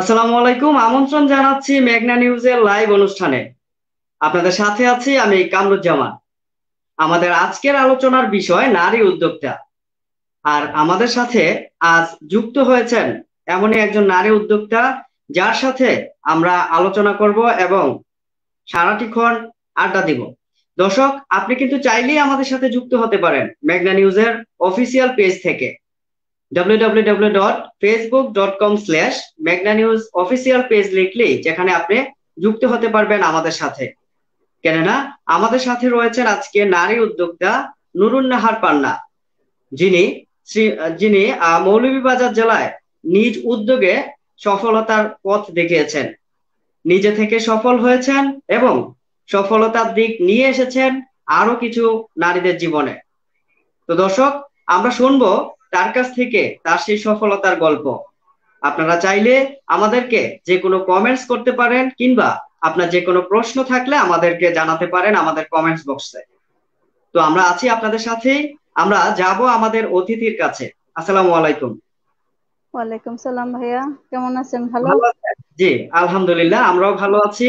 আসসালামু আলাইকুম আমন্ত্রণ জানাচ্ছি মেঘনা নিউজের লাইভ অনুষ্ঠানে আপনাদের সাথে আছি আমি কামরুজ্জামান আমাদের আজকের আলোচনার বিষয় নারী উদ্যোক্তা আর আমাদের সাথে আজ যুক্ত হয়েছেন এমনই একজন নারী উদ্যোক্তা যার সাথে আমরা আলোচনা করব এবং সারাটিক্ষণ আড্ডা দিব দর্শক আপনি কিন্তু চাইলেই আমাদের সাথে যুক্ত হতে পারেন মেঘনা নিউজের অফিসিয়াল পেজ থেকে www.facebook.com/magnanius অফিসিয়াল পেজ লিখলেই যেখানে আপনি যুক্ত হতে পারবেন আমাদের সাথে কেননা আমাদের সাথে রয়েছেন আজকে নারী উদ্যোক্তা নুরুন নাহার পান্না যিনি যিনি মৌলভীবাজার জেলায় নিজ উদ্যোগে সফলতার পথ দেখিয়েছেন নিজে থেকে সফল হয়েছেন এবং সফলতার দিক নিয়ে এসেছেন আরো কিছু নারীদের জীবনে তো দর্শক আমরা শুনবো তার কাছ থেকে তার সেই সফলতার গল্প আপনারা চাইলে আমাদেরকে যে কোনো কমেন্টস করতে পারেন কিংবা আপনার যে কোনো প্রশ্ন থাকলে আমাদেরকে জানাতে পারেন আমাদের কমেন্টস বক্সে তো আমরা আছি আপনাদের সাথে আমরা যাব আমাদের অতিথির কাছে আসসালামু আলাইকুম ওয়ালাইকুম সালাম ভাইয়া কেমন আছেন ভালো জি আলহামদুলিল্লাহ আমরাও ভালো আছি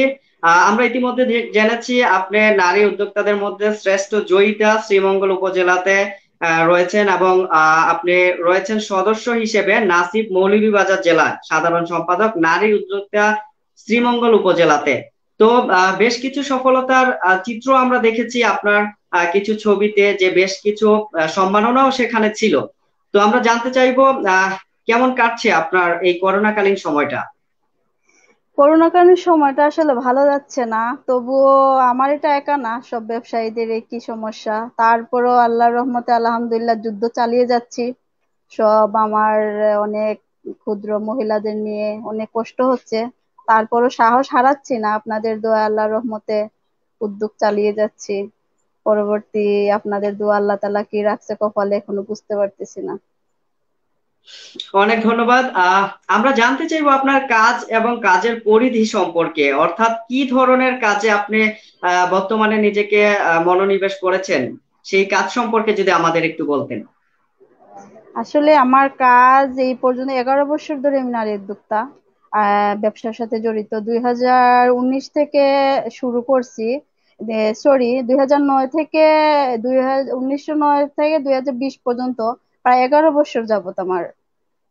আমরা ইতিমধ্যে জেনেছি আপনি নারী উদ্যোক্তাদের মধ্যে শ্রেষ্ঠ জয়িতা শ্রীমঙ্গল উপজেলাতে রয়েছেন এবং আপনি রয়েছেন সদস্য হিসেবে নাসিব মৌলভীবাজার জেলা সাধারণ সম্পাদক নারী উদ্যোক্তা শ্রীমঙ্গল উপজেলাতে তো বেশ কিছু সফলতার চিত্র আমরা দেখেছি আপনার কিছু ছবিতে যে বেশ কিছু সম্মাননাও সেখানে ছিল তো আমরা জানতে চাইবো কেমন কাটছে আপনার এই করোনাকালীন সময়টা করোনাকালীন সময়টা আসলে ভালো যাচ্ছে না তবুও আমার এটা একা না সব ব্যবসায়ীদের একই সমস্যা তারপরও আল্লাহর রহমতে আলহামদুলিল্লাহ যুদ্ধ চালিয়ে যাচ্ছি সব আমার অনেক ক্ষুদ্র মহিলাদের নিয়ে অনেক কষ্ট হচ্ছে তারপরও সাহস হারাচ্ছি না আপনাদের দোয়া আল্লাহর রহমতে উদ্যোগ চালিয়ে যাচ্ছি পরবর্তী আপনাদের দোয়া আল্লাহ তালা কি রাখছে কপালে এখনো বুঝতে পারতেছি না অনেক ধন্যবাদ আমরা জানতে চাইবো আপনার কাজ এবং কাজের পরিধি সম্পর্কে অর্থাৎ কি ধরনের কাজে আপনি বর্তমানে নিজেকে মনোনিবেশ করেছেন সেই কাজ সম্পর্কে যদি আমাদের একটু বলতেন আসলে আমার কাজ এই পর্যন্ত এগারো বছর ধরে আমি নারী উদ্যোক্তা ব্যবসার সাথে জড়িত দুই থেকে শুরু করছি সরি দুই থেকে দুই থেকে দুই পর্যন্ত প্রায় এগারো বছর যাবত আমার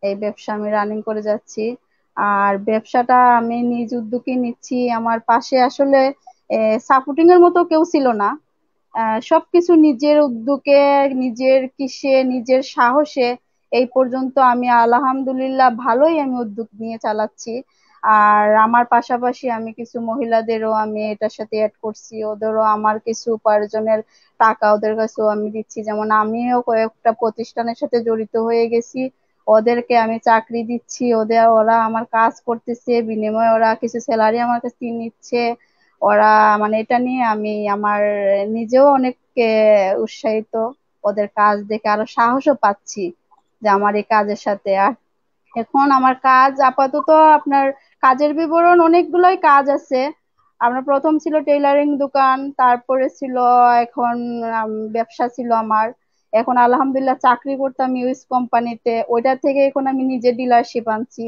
এই ব্যবসা আমি রানিং করে যাচ্ছি আর ব্যবসাটা আমি নিজ উদ্যোগে নিচ্ছি আমার পাশে আসলে সাপোর্টিং এর মতো কেউ ছিল না সবকিছু নিজের উদ্যোগে নিজের কিসে নিজের সাহসে এই পর্যন্ত আমি আলহামদুলিল্লাহ ভালোই আমি উদ্যোগ নিয়ে চালাচ্ছি আর আমার পাশাপাশি আমি কিছু মহিলাদেরও আমি এটার সাথে অ্যাড করছি ওদেরও আমার কিছু উপার্জনের টাকা ওদের কাছেও আমি দিচ্ছি যেমন আমিও কয়েকটা প্রতিষ্ঠানের সাথে জড়িত হয়ে গেছি ওদেরকে আমি চাকরি দিচ্ছি ওদের ওরা আমার কাজ করতেছে বিনিময়ে ওরা কিছু স্যালারি আমার কাছে নিচ্ছে ওরা মানে এটা নিয়ে আমি আমার নিজেও অনেক উৎসাহিত ওদের কাজ দেখে আরো সাহসও পাচ্ছি যে আমার এই কাজের সাথে আর এখন আমার কাজ আপাতত আপনার কাজের বিবরণ অনেকগুলোই কাজ আছে আমরা প্রথম ছিল টেইলারিং দোকান তারপরে ছিল এখন ব্যবসা ছিল আমার এখন আলহামদুলিল্লাহ চাকরি করতাম ইউএস কোম্পানিতে ওইটা থেকে এখন আমি নিজে ডিলারশিপ আনছি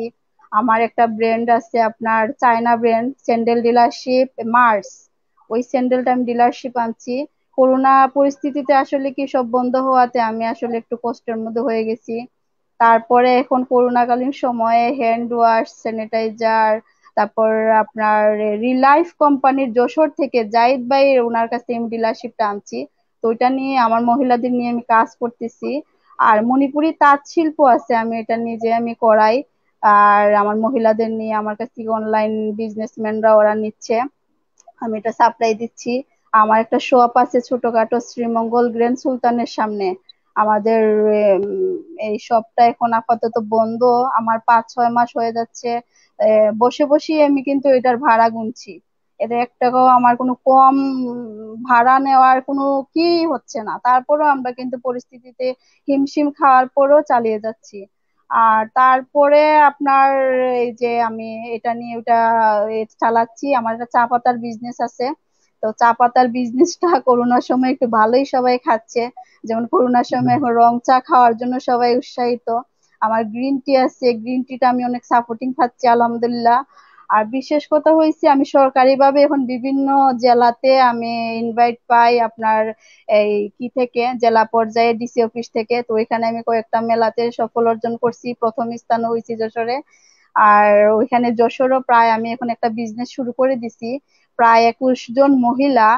আমার একটা ব্র্যান্ড আছে আপনার চায়না ব্র্যান্ড স্যান্ডেল ডিলারশিপ মার্স ওই স্যান্ডেলটা আমি ডিলারশিপ আনছি করোনা পরিস্থিতিতে আসলে কি সব বন্ধ হওয়াতে আমি আসলে একটু কষ্টের মধ্যে হয়ে গেছি তারপরে এখন করোনাকালীন সময়ে হ্যান্ড ওয়াশ স্যানিটাইজার তারপর আপনার রিলাইফ কোম্পানির যশোর থেকে জাহিদ ভাই ওনার কাছে আমি ডিলারশিপটা আনছি তো ওইটা নিয়ে আমার মহিলাদের নিয়ে আমি কাজ করতেছি আর মণিপুরি তাঁত শিল্প আছে আমি এটা নিজে আমি করাই আর আমার মহিলাদের নিয়ে আমার কাছ থেকে অনলাইন বিজনেসম্যানরা ওরা নিচ্ছে আমি এটা সাপ্লাই দিচ্ছি আমার একটা শপ আছে ছোটখাটো শ্রীমঙ্গল গ্র্যান্ড সুলতানের সামনে আমাদের এই সবটা এখন আপাতত বন্ধ আমার পাঁচ ছয় মাস হয়ে যাচ্ছে বসে বসে আমি কিন্তু এটার ভাড়া গুনছি এতে এক টাকাও আমার কোনো কম ভাড়া নেওয়ার কোনো কি হচ্ছে না তারপরেও আমরা কিন্তু পরিস্থিতিতে হিমশিম খাওয়ার পরও চালিয়ে যাচ্ছি আর তারপরে আপনার এই যে আমি এটা নিয়ে ওটা চালাচ্ছি আমার একটা চা পাতার বিজনেস আছে তো চা পাতার বিজনেসটা করোনার সময় একটু ভালোই সবাই খাচ্ছে যেমন করোনার সময় এখন রং চা খাওয়ার জন্য সবাই উৎসাহিত আমার গ্রিন টি আছে গ্রিন টিটা আমি অনেক সাপোর্টিং খাচ্ছি আলহামদুলিল্লাহ আর বিশেষ কথা হয়েছে আমি সরকারি ভাবে এখন বিভিন্ন জেলাতে আমি ইনভাইট পাই আপনার এই কি থেকে জেলা পর্যায়ে ডিসি অফিস থেকে তো ওইখানে আমি কয়েকটা মেলাতে সফল অর্জন করছি প্রথম স্থান হয়েছি যশোরে আর ওইখানে যশোরও প্রায় আমি এখন একটা বিজনেস শুরু করে দিছি প্রায় একুশ জন মহিলা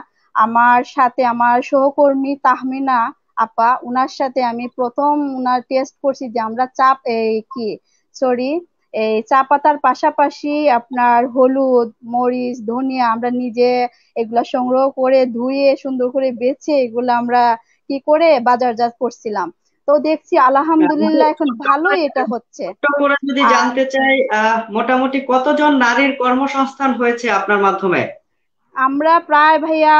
আমার সাথে আমার সহকর্মী তাহমিনা আপা উনার সাথে আমি প্রথম উনার টেস্ট করছি যে আমরা চাপ এই কি সরি এই চা পাতার পাশাপাশি আপনার হলুদ মরিচ ধনিয়া আমরা নিজে এগুলা সংগ্রহ করে ধুয়ে সুন্দর করে বেছে এগুলো আমরা কি করে বাজারজাত করছিলাম তো দেখছি আলহামদুলিল্লাহ আচ্ছা, এখন ভালোই এটা হচ্ছে যদি জানতে চাই মোটামুটি কতজন নারীর কর্মসংস্থান হয়েছে আপনার মাধ্যমে আমরা প্রায় ভাইয়া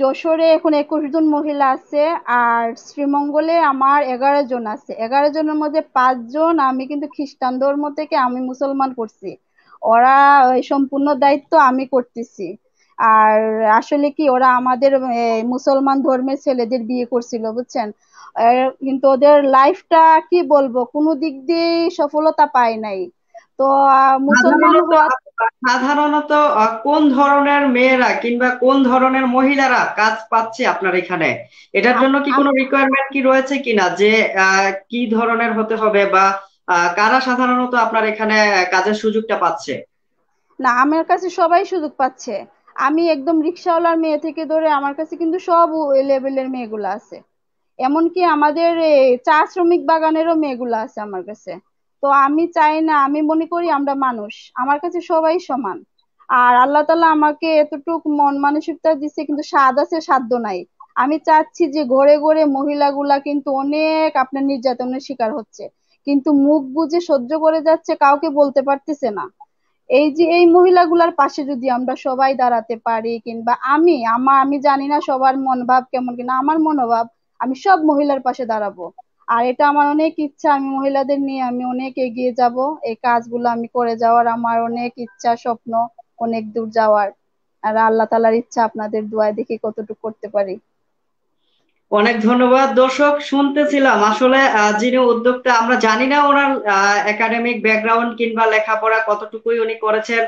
যশোরে এখন একুশ জন মহিলা আছে আর শ্রীমঙ্গলে আমার এগারো জন আছে এগারো জনের মধ্যে পাঁচজন আমি কিন্তু খ্রিস্টান ধর্ম থেকে আমি মুসলমান করছি ওরা সম্পূর্ণ দায়িত্ব আমি করতেছি আর আসলে কি ওরা আমাদের মুসলমান ধর্মের ছেলেদের বিয়ে করছিল বুঝছেন কিন্তু ওদের লাইফটা কি বলবো কোনো দিক দিয়ে সফলতা পায় নাই তো মুসলমান হওয়া সাধারণত কোন ধরনের মেয়েরা কিংবা কোন ধরনের মহিলারা কাজ পাচ্ছে আপনার এখানে এটার জন্য কি কোনো রিকোয়ারমেন্ট কি রয়েছে কিনা যে কি ধরনের হতে হবে বা কারা সাধারণত আপনার এখানে কাজের সুযোগটা পাচ্ছে না আমার কাছে সবাই সুযোগ পাচ্ছে আমি একদম রিক্সাওয়ালার মেয়ে থেকে ধরে আমার কাছে কিন্তু সব লেভেলের মেয়েগুলো আছে এমনকি আমাদের চা শ্রমিক বাগানেরও মেয়েগুলো আছে আমার কাছে তো আমি চাই না আমি মনে করি আমরা মানুষ আমার কাছে সবাই সমান আর আল্লাহ তালা আমাকে এতটুক মন মানসিকতা দিচ্ছে কিন্তু স্বাদ আছে সাধ্য নাই আমি চাচ্ছি যে ঘরে ঘরে মহিলাগুলা কিন্তু অনেক আপনার নির্যাতনের শিকার হচ্ছে কিন্তু মুখ বুঝে সহ্য করে যাচ্ছে কাউকে বলতে পারতেছে না এই যে এই মহিলাগুলার পাশে যদি আমরা সবাই দাঁড়াতে পারি কিংবা আমি আমার আমি জানি না সবার মনোভাব কেমন কিনা আমার মনোভাব আমি সব মহিলার পাশে দাঁড়াবো আর এটা আমার অনেক ইচ্ছা আমি মহিলাদের নিয়ে আমি অনেক এগিয়ে যাব এই কাজগুলো আমি করে যাওয়ার আমার অনেক ইচ্ছা স্বপ্ন অনেক দূর যাওয়ার আর আল্লাহ তালার ইচ্ছা আপনাদের দোয়ায় দেখি কতটুকু করতে পারি অনেক ধন্যবাদ দর্শক শুনতেছিলাম আসলে যিনি উদ্যোক্তা আমরা জানি না ওনার একাডেমিক ব্যাকগ্রাউন্ড কিংবা লেখাপড়া কতটুকুই উনি করেছেন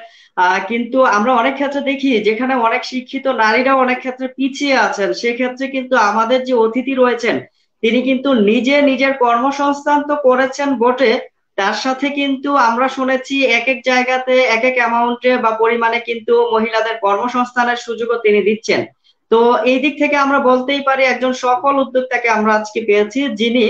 কিন্তু আমরা অনেক ক্ষেত্রে দেখি যেখানে অনেক শিক্ষিত নারীরা অনেক ক্ষেত্রে পিছিয়ে আছেন সেক্ষেত্রে কিন্তু আমাদের যে অতিথি রয়েছেন তিনি কিন্তু নিজে নিজের কর্মসংস্থান তো করেছেন বটে তার সাথে কিন্তু আমরা শুনেছি এক এক জায়গাতে এক এক অ্যামাউন্টে বা পরিমাণে কিন্তু মহিলাদের কর্মসংস্থানের সুযোগও তিনি দিচ্ছেন তো এই দিক থেকে আমরা বলতেই পারি একজন সফল উদ্যোক্তাকে আমরা আজকে পেয়েছি যিনি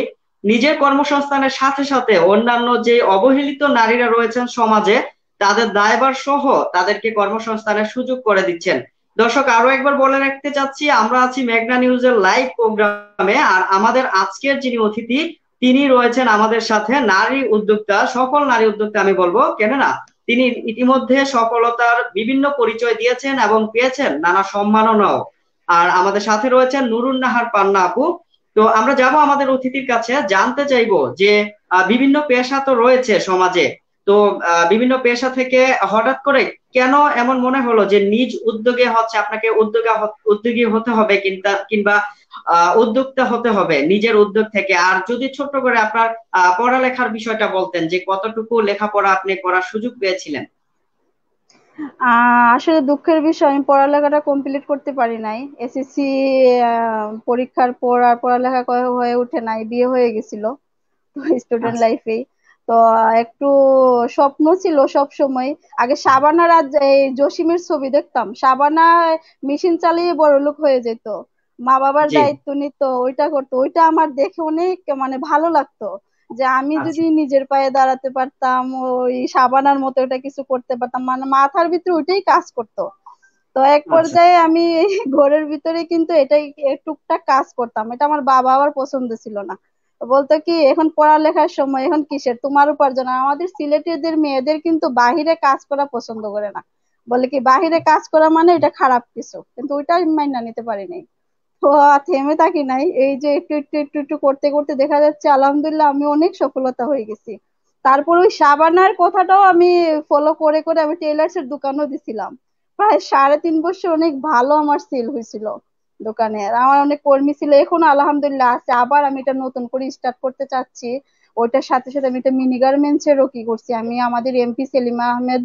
নিজের কর্মসংস্থানের সাথে সাথে অন্যান্য যে অবহেলিত নারীরা রয়েছেন সমাজে তাদের দায়বার সহ তাদেরকে কর্মসংস্থানের সুযোগ করে দিচ্ছেন দর্শক আরো একবার বলে রাখতে চাচ্ছি আমরা আছি মেঘনা নিউজের লাইভ প্রোগ্রামে আর আমাদের আজকের যিনি অতিথি তিনি রয়েছেন আমাদের সাথে নারী উদ্যোক্তা সকল নারী উদ্যোক্তা আমি বলবো কেননা তিনি ইতিমধ্যে সফলতার বিভিন্ন পরিচয় দিয়েছেন এবং পেয়েছেন নানা সম্মাননাও আর আমাদের সাথে রয়েছেন নুরুন নাহার পান্না আপু তো আমরা যাব আমাদের অতিথির কাছে জানতে চাইবো যে বিভিন্ন পেশা তো রয়েছে সমাজে তো বিভিন্ন পেশা থেকে হঠাৎ করে কেন এমন মনে হলো যে নিজ উদ্যোগে হচ্ছে আপনাকে উদ্যোগে উদ্যোগী হতে হবে কিংবা উদ্যোক্তা হতে হবে নিজের উদ্যোগ থেকে আর যদি ছোট করে আপনার পড়ালেখার বিষয়টা বলতেন যে কতটুকু লেখাপড়া আপনি করার সুযোগ পেয়েছিলেন আসলে দুঃখের বিষয় আমি পড়ালেখাটা কমপ্লিট করতে পারি নাই এসএসসি পরীক্ষার পর আর পড়ালেখা হয়ে ওঠে নাই বিয়ে হয়ে গেছিল স্টুডেন্ট আচ্ছা। লাইফেই তো একটু স্বপ্ন ছিল সব সময় আগে সাবানা রাজ এই জসিমের ছবি দেখতাম সাবানা মেশিন চালিয়ে বড়লোক হয়ে যেত মা বাবার দায়িত্ব নিত ওইটা করতো ওইটা আমার দেখে অনেক মানে ভালো লাগতো যে আমি আচ্ছা। যদি নিজের পায়ে দাঁড়াতে পারতাম ওই সাবানার মতো ওইটা কিছু করতে পারতাম মানে মাথার ভিতরে ওইটাই কাজ করতো তো এক আচ্ছা। পর্যায়ে আমি ঘরের ভিতরে কিন্তু এটাই টুকটাক কাজ করতাম এটা আমার বাবা আবার পছন্দ ছিল না বলতো কি এখন পড়ালেখার সময় এখন কিসের তোমার উপার্জন আমাদের সিলেটেদের মেয়েদের কিন্তু বাহিরে কাজ করা পছন্দ করে না বলে কি বাহিরে কাজ করা মানে এটা খারাপ কিছু কিন্তু ওইটা মাইনা নিতে পারি নাই তো থেমে থাকি নাই এই যে একটু একটু একটু একটু করতে করতে দেখা যাচ্ছে আলহামদুলিল্লাহ আমি অনেক সফলতা হয়ে গেছি তারপর ওই সাবানার কথাটাও আমি ফলো করে করে আমি টেলার্স এর দোকানও দিছিলাম প্রায় সাড়ে তিন বছর অনেক ভালো আমার সেল হয়েছিল দোকানে আর আমার অনেক কর্মী ছিল এখন আলহামদুলিল্লাহ আছে আবার আমি এটা নতুন করে স্টার্ট করতে চাচ্ছি ওইটার সাথে সাথে আমি এটা মিনি গার্মেন্টস এরও কি করছি আমি আমাদের এমপি সেলিমা আহমেদ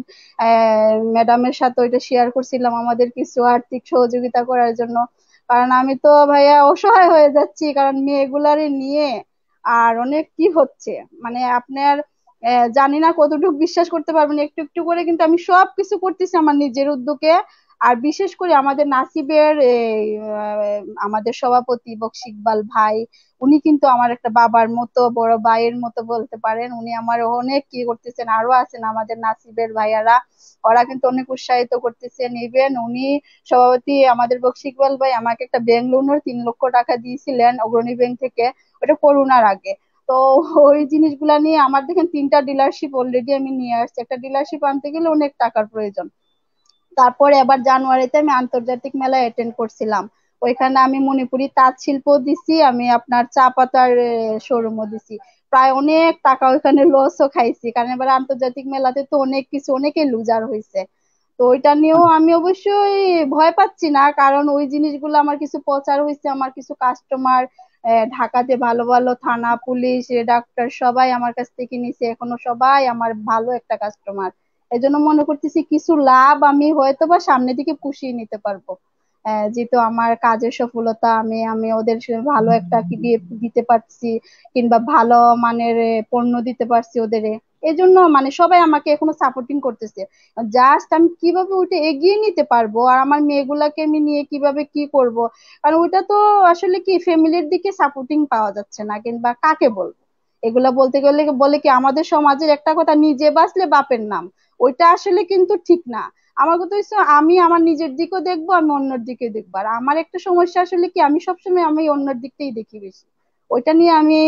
ম্যাডামের সাথে ওইটা শেয়ার করছিলাম আমাদের কিছু আর্থিক সহযোগিতা করার জন্য কারণ আমি তো ভাইয়া অসহায় হয়ে যাচ্ছি কারণ মেয়েগুলারে নিয়ে আর অনেক কি হচ্ছে মানে আপনার জানি না কতটুকু বিশ্বাস করতে পারবেন একটু একটু করে কিন্তু আমি সব কিছু করতেছি আমার নিজের উদ্যোগে আর বিশেষ করে আমাদের নাসিবের আমাদের সভাপতি বকশিকবাল ভাই উনি কিন্তু আমার একটা বাবার মতো বড় ভাইয়ের মতো বলতে পারেন উনি আমার অনেক কি ইয়ে করতেছেন আরো আছেন আমাদের নাসিবের ভাইয়ারা ওরা কিন্তু অনেক উৎসাহিত করতেছেন ইভেন উনি সভাপতি আমাদের বকশিকবাল ভাই আমাকে একটা ব্যাংক তিন লক্ষ টাকা দিয়েছিলেন অগ্রণী ব্যাংক থেকে ওটা করোনার আগে তো ওই জিনিসগুলা নিয়ে আমার দেখেন তিনটা ডিলারশিপ অলরেডি আমি নিয়ে আসছি একটা ডিলারশিপ আনতে গেলে অনেক টাকার প্রয়োজন তারপরে এবার জানুয়ারিতে আমি আন্তর্জাতিক মেলা অ্যাটেন্ড করছিলাম ওইখানে আমি মণিপুরি তাঁত শিল্প দিছি আমি আপনার চা পাতার শোরুমও দিছি প্রায় অনেক টাকা ওইখানে লসও খাইছি কারণ এবার আন্তর্জাতিক মেলাতে তো অনেক কিছু অনেকে লুজার হয়েছে তো ওইটা নিয়েও আমি অবশ্যই ভয় পাচ্ছি না কারণ ওই জিনিসগুলো আমার কিছু প্রচার হয়েছে আমার কিছু কাস্টমার ঢাকাতে ভালো ভালো থানা পুলিশ ডাক্তার সবাই আমার কাছ থেকে নিছে এখনো সবাই আমার ভালো একটা কাস্টমার এই জন্য মনে করতেছি কিছু লাভ আমি হয়তো বা সামনের দিকে পুষিয়ে নিতে পারবো যেহেতু আমার কাজের সফলতা আমি আমি ওদের ভালো একটা দিতে পারছি কিংবা ভালো মানের পণ্য দিতে পারছি ওদের এই জন্য মানে সবাই আমাকে এখনো সাপোর্টিং করতেছে জাস্ট আমি কিভাবে ওইটা এগিয়ে নিতে পারবো আর আমার মেয়েগুলাকে আমি নিয়ে কিভাবে কি করব কারণ ওইটা তো আসলে কি ফ্যামিলির দিকে সাপোর্টিং পাওয়া যাচ্ছে না কিংবা কাকে বলবো এগুলা বলতে গেলে বলে কি আমাদের সমাজের একটা কথা নিজে বাঁচলে বাপের নাম ওইটা আসলে কিন্তু ঠিক না আমার কথা হচ্ছে আমি আমার নিজের দিকও দেখবো আমি অন্যের দিকে দেখবো আর আমার একটা সমস্যা আসলে কি আমি সবসময় আমি অন্যের দিকটাই দেখি বেশি ওইটা নিয়ে আমি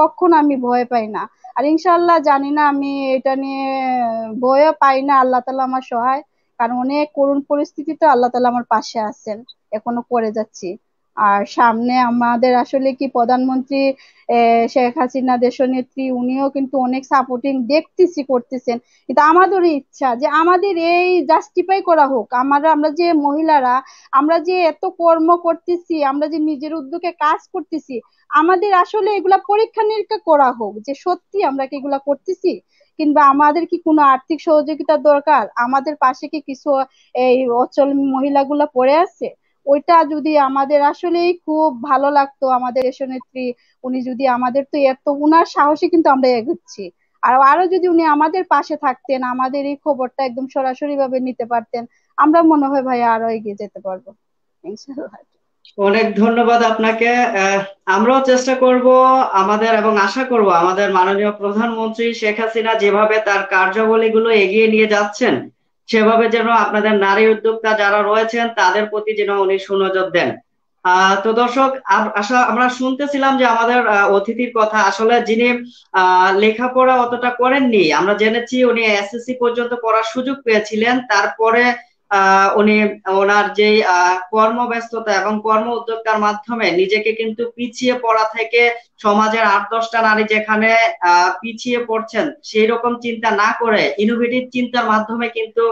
কখন আমি ভয় পাই না আর ইনশাল্লাহ জানি না আমি এটা নিয়ে ভয়ও পাই না আল্লাহ তালা আমার সহায় কারণ অনেক করুণ পরিস্থিতিতে আল্লাহ তালা আমার পাশে আছেন এখনো করে যাচ্ছি আর সামনে আমাদের আসলে কি প্রধানমন্ত্রী শেখ হাসিনা দেশনেত্রী উনিও কিন্তু অনেক সাপোর্টিং দেখতেছি করতেছেন কিন্তু আমাদের ইচ্ছা যে আমাদের এই জাস্টিফাই করা হোক আমরা আমরা যে মহিলারা আমরা যে এত কর্ম করতেছি আমরা যে নিজের উদ্যোগে কাজ করতেছি আমাদের আসলে এগুলা পরীক্ষা নিরীক্ষা করা হোক যে সত্যি আমরা কি এগুলা করতেছি কিংবা আমাদের কি কোনো আর্থিক সহযোগিতা দরকার আমাদের পাশে কি কিছু এই অচল মহিলাগুলা পড়ে আছে ওইটা যদি আমাদের আসলেই খুব ভালো লাগতো আমাদের রেশনেত্রী উনি যদি আমাদের তো এত উনার সাহসে কিন্তু আমরা এগোচ্ছি আর আরো যদি উনি আমাদের পাশে থাকতেন আমাদের এই খবরটা একদম সরাসরি ভাবে নিতে পারতেন আমরা মনে হয় ভাই আরো এগিয়ে যেতে পারবো অনেক ধন্যবাদ আপনাকে আমরাও চেষ্টা করব আমাদের এবং আশা করব আমাদের মাননীয় প্রধানমন্ত্রী শেখ হাসিনা যেভাবে তার কার্যাবলীগুলো এগিয়ে নিয়ে যাচ্ছেন সেভাবে যেন আপনাদের নারী উদ্যোক্তা যারা রয়েছেন তাদের প্রতি যেন উনি সুনজর দেন তো দর্শক আশা আমরা শুনতেছিলাম যে আমাদের অতিথির কথা আসলে যিনি লেখাপড়া অতটা করেননি আমরা জেনেছি উনি এসএসসি পর্যন্ত পড়ার সুযোগ পেয়েছিলেন তারপরে উনি ওনার যে কর্মব্যস্ততা এবং কর্ম উদ্যোক্তার মাধ্যমে নিজেকে কিন্তু পিছিয়ে পড়া থেকে সমাজের আট দশটা নারী যেখানে পিছিয়ে পড়ছেন সেই রকম চিন্তা না করে ইনোভেটিভ চিন্তার মাধ্যমে কিন্তু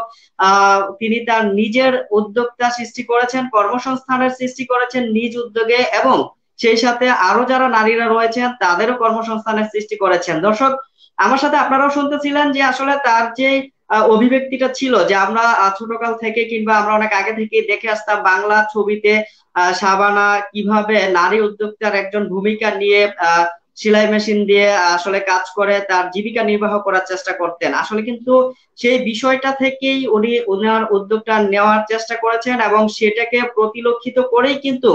তিনি তার নিজের উদ্যোক্তা সৃষ্টি করেছেন কর্মসংস্থানের সৃষ্টি করেছেন নিজ উদ্যোগে এবং সেই সাথে আরো যারা নারীরা রয়েছেন তাদেরও কর্মসংস্থানের সৃষ্টি করেছেন দর্শক আমার সাথে আপনারাও শুনতেছিলেন যে আসলে তার যে অভিব্যক্তিটা ছিল যে আমরা ছোটকাল থেকে কিংবা আমরা অনেক আগে থেকে দেখে আসতাম বাংলা ছবিতে শাবানা কিভাবে নারী উদ্যোক্তার একজন ভূমিকা নিয়ে সেলাই মেশিন দিয়ে আসলে কাজ করে তার জীবিকা নির্বাহ করার চেষ্টা করতেন আসলে কিন্তু সেই বিষয়টা থেকেই উনি ওনার উদ্যোগটা নেওয়ার চেষ্টা করেছেন এবং সেটাকে প্রতিলক্ষিত করেই কিন্তু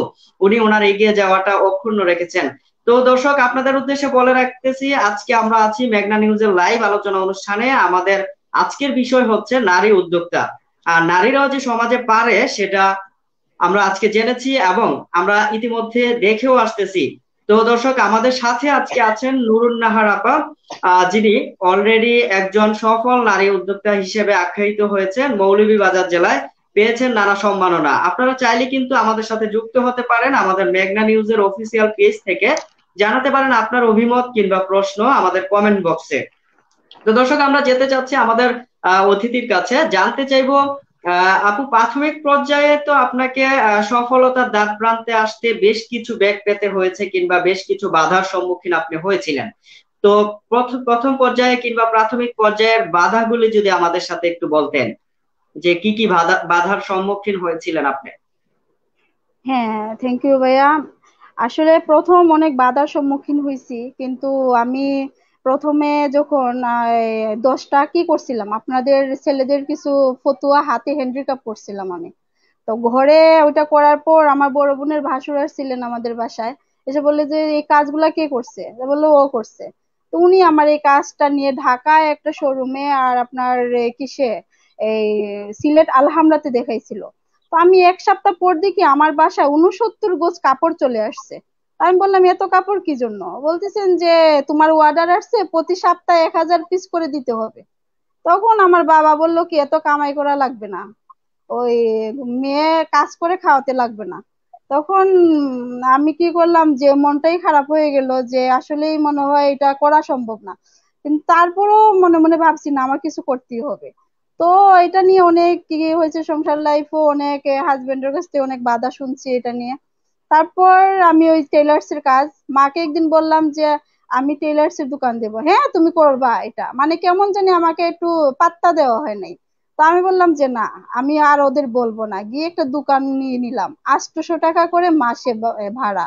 উনি ওনার এগিয়ে যাওয়াটা অক্ষুণ্ণ রেখেছেন তো দর্শক আপনাদের উদ্দেশ্যে বলে রাখতেছি আজকে আমরা আছি মেঘনা নিউজের লাইভ আলোচনা অনুষ্ঠানে আমাদের আজকের বিষয় হচ্ছে নারী উদ্যোক্তা আর নারীরাও যে সমাজে পারে সেটা আমরা আজকে জেনেছি এবং আমরা ইতিমধ্যে দেখেও আসতেছি তো দর্শক আমাদের সাথে আজকে আছেন নুরুন নাহার আপা যিনি অলরেডি একজন সফল নারী উদ্যোক্তা হিসেবে আখ্যায়িত হয়েছেন মৌলভীবাজার জেলায় পেয়েছেন নানা সম্মাননা আপনারা চাইলে কিন্তু আমাদের সাথে যুক্ত হতে পারেন আমাদের মেঘনা নিউজের অফিসিয়াল পেজ থেকে জানাতে পারেন আপনার অভিমত কিংবা প্রশ্ন আমাদের কমেন্ট বক্সে তো দর্শক আমরা যেতে চাচ্ছি আমাদের অতিথির কাছে জানতে চাইবো আপু প্রাথমিক পর্যায়ে তো আপনাকে সফলতার দাঁত প্রান্তে আসতে বেশ কিছু ব্যাগ পেতে হয়েছে কিংবা বেশ কিছু বাধার সম্মুখীন আপনি হয়েছিলেন তো প্রথম প্রথম পর্যায়ে কিংবা প্রাথমিক পর্যায়ের বাধাগুলি যদি আমাদের সাথে একটু বলতেন যে কি কি বাধা বাধার সম্মুখীন হয়েছিলেন আপনি হ্যাঁ থ্যাংক ইউ ভাইয়া আসলে প্রথম অনেক বাধার সম্মুখীন হয়েছি কিন্তু আমি প্রথমে যখন দশটা কি করছিলাম আপনাদের ছেলেদের কিছু ফতুয়া হাতে হ্যান্ডিক্যাপ করছিলাম আমি তো ঘরে ওইটা করার পর আমার বড় বোনের ভাসুর আসছিলেন আমাদের বাসায় এসে বললে যে এই কাজগুলা কে করছে বললো ও করছে তো উনি আমার এই কাজটা নিয়ে ঢাকায় একটা শোরুমে আর আপনার কিসে এই সিলেট আলহামরাতে দেখাইছিল তো আমি এক সপ্তাহ পর দেখি আমার বাসায় উনসত্তর গোছ কাপড় চলে আসছে আমি বললাম এত কাপড় কি জন্য বলতেছেন যে তোমার অর্ডার আসছে প্রতি সপ্তাহে এক হাজার পিস করে দিতে হবে তখন আমার বাবা বলল কি এত কামাই করা লাগবে না ওই মেয়ে কাজ করে খাওয়াতে লাগবে না তখন আমি কি করলাম যে মনটাই খারাপ হয়ে গেল যে আসলেই মনে হয় এটা করা সম্ভব না কিন্তু তারপরও মনে মনে ভাবছি না আমার কিছু করতেই হবে তো এটা নিয়ে অনেক কি হয়েছে সংসার লাইফও অনেক হাজবেন্ডের কাছ থেকে অনেক বাধা শুনছি এটা নিয়ে তারপর আমি ওই টেলার্স এর কাজ মাকে একদিন বললাম যে আমি টেলার্স এর দোকান দেবো হ্যাঁ তুমি করবা এটা মানে কেমন জানি আমাকে একটু পাত্তা দেওয়া হয় নাই তো আমি বললাম যে না আমি আর ওদের বলবো না গিয়ে একটা দোকান নিয়ে নিলাম আটশো টাকা করে মাসে ভাড়া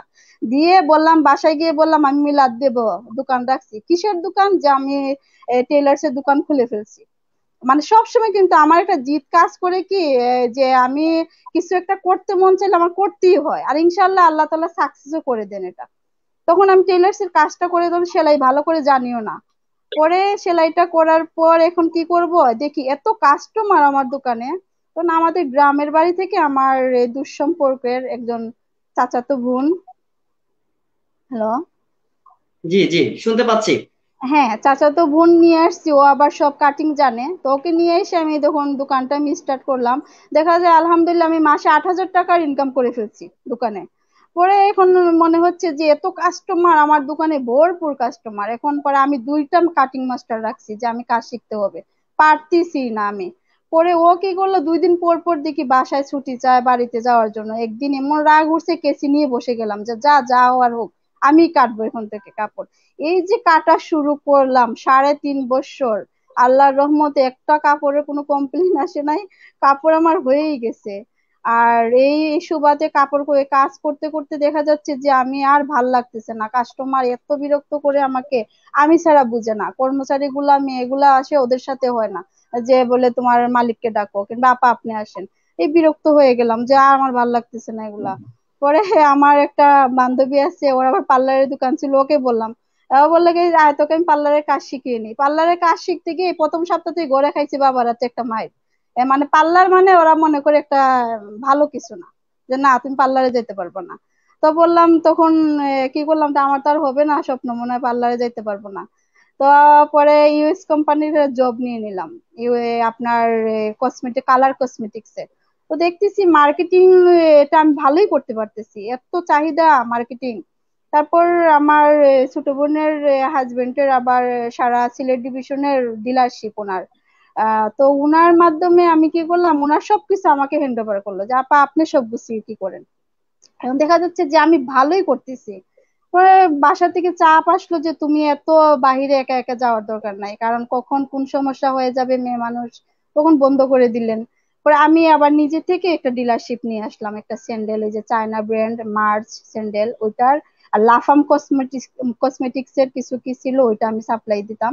দিয়ে বললাম বাসায় গিয়ে বললাম আমি মিলাদ দেব দোকান রাখছি কিসের দোকান যে আমি টেলার্স এর দোকান খুলে ফেলছি মানে সবসময় কিন্তু আমার একটা জিদ কাজ করে কি যে আমি কিছু একটা করতে মন চাইলে আমার করতেই হয় আর ইনশাল্লাহ আল্লাহ তালা সাকসেসও করে দেন এটা তখন আমি টেলার্স এর কাজটা করে তখন সেলাই ভালো করে জানিও না পরে সেলাইটা করার পর এখন কি করব দেখি এত কাস্টমার আমার দোকানে তখন আমাদের গ্রামের বাড়ি থেকে আমার দুঃসম্পর্কের একজন চাচাতো বোন হ্যালো জি জি শুনতে পাচ্ছি হ্যাঁ তো বোন নিয়ে আসছি ও আবার সব কাটিং জানে তো ওকে নিয়ে এসে আমি তখন দোকানটা আমি স্টার্ট করলাম দেখা যায় আলহামদুলিল্লাহ আমি মাসে আট হাজার টাকার ইনকাম করে ফেলছি দোকানে পরে এখন মনে হচ্ছে যে এত কাস্টমার আমার দোকানে ভরপুর কাস্টমার এখন পরে আমি দুইটা কাটিং মাস্টার রাখছি যে আমি কাজ শিখতে হবে পারতেছি না আমি পরে ও কি করলো দুই দিন পর পর দেখি বাসায় ছুটি চায় বাড়িতে যাওয়ার জন্য একদিন এমন রাগ উঠছে কেসি নিয়ে বসে গেলাম যে যা যা আর হোক আমি কাটবো এখন থেকে কাপড় এই যে কাটা শুরু করলাম সাড়ে তিন বছর আল্লাহর রহমতে একটা কাপড়ের কোনো কমপ্লেন আসে নাই কাপড় আমার হয়েই গেছে আর এই সুবাদে কাপড় করে কাজ করতে করতে দেখা যাচ্ছে যে আমি আর ভাল লাগতেছে না কাস্টমার এত বিরক্ত করে আমাকে আমি ছাড়া বুঝে না কর্মচারী গুলা মেয়েগুলা আসে ওদের সাথে হয় না যে বলে তোমার মালিককে ডাকো কিংবা আপা আপনি আসেন এই বিরক্ত হয়ে গেলাম যে আর আমার ভাল লাগতেছে না এগুলা পরে আমার একটা বান্ধবী আছে ওর আবার পার্লারের দোকান ছিল ওকে বললাম বললো কি আয় তোকে আমি পার্লারের কাজ শিখিয়ে নি পার্লারের কাজ শিখতে গিয়ে প্রথম সপ্তাহ তুই গড়ে খাইছি বাবার হাতে একটা মায়ের মানে পার্লার মানে ওরা মনে করে একটা ভালো কিছু না যে না তুমি পার্লারে যেতে পারবো না তো বললাম তখন কি করলাম তো আমার তো আর হবে না স্বপ্ন মনে হয় পার্লারে যেতে পারবো না তো পরে ইউএস কোম্পানির জব নিয়ে নিলাম আপনার কসমেটিক কালার কসমেটিক্স এর তো দেখতেছি মার্কেটিং এটা আমি ভালোই করতে পারতেছি এত চাহিদা মার্কেটিং তারপর আমার ছোট বোনের হাজবেন্ডের আবার সারা সিলেট ডিভিশনের ডিলারশিপ ওনার তো উনার মাধ্যমে আমি কি করলাম ওনার সবকিছু আমাকে হ্যান্ড ওভার করলো যে আপা আপনি সব গুছিয়ে কি করেন এখন দেখা যাচ্ছে যে আমি ভালোই করতেছি বাসা থেকে চাপ আসলো যে তুমি এত বাহিরে একা একা যাওয়ার দরকার নাই কারণ কখন কোন সমস্যা হয়ে যাবে মেয়ে মানুষ তখন বন্ধ করে দিলেন পরে আমি আবার নিজে থেকে একটা ডিলারশিপ নিয়ে আসলাম একটা স্যান্ডেল ওই যে চায়না ব্র্যান্ড মার্চ স্যান্ডেল ওইটার আর লাফাম কসমেটিক্স কসমেটিক্স এর কিছু কি ছিল ওইটা আমি সাপ্লাই দিতাম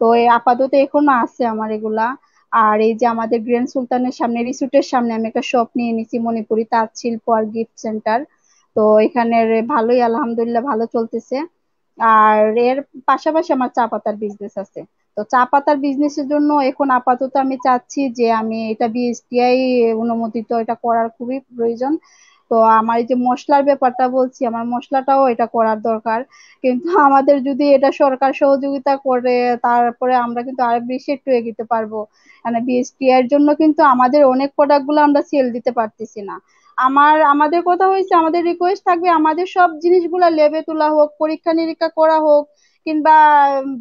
তো আপাতত এখনো আছে আমার এগুলা আর এই যে আমাদের গ্র্যান্ড সুলতানের সামনে রিসুটের সামনে আমি একটা শপ নিয়ে নিছি মণিপুরি তাঁত শিল্প আর গিফট সেন্টার তো এখানে ভালোই আলহামদুলিল্লাহ ভালো চলতেছে আর এর পাশাপাশি আমার চা পাতার বিজনেস আছে তো চা পাতার বিজনেসের জন্য এখন আপাতত আমি চাচ্ছি যে আমি এটা বিএসটিআই অনুমোদিত এটা করার খুবই প্রয়োজন তো আমার এই যে মশলার ব্যাপারটা বলছি আমার মশলাটাও এটা করার দরকার কিন্তু আমাদের যদি এটা সরকার সহযোগিতা করে তারপরে আমরা কিন্তু আরো বেশি একটু এগিতে পারবো মানে বিএসটিআই এর জন্য কিন্তু আমাদের অনেক প্রোডাক্ট গুলো আমরা সেল দিতে পারতেছি না আমার আমাদের কথা হয়েছে আমাদের রিকোয়েস্ট থাকবে আমাদের সব জিনিসগুলা লেবে তোলা হোক পরীক্ষা নিরীক্ষা করা হোক কিংবা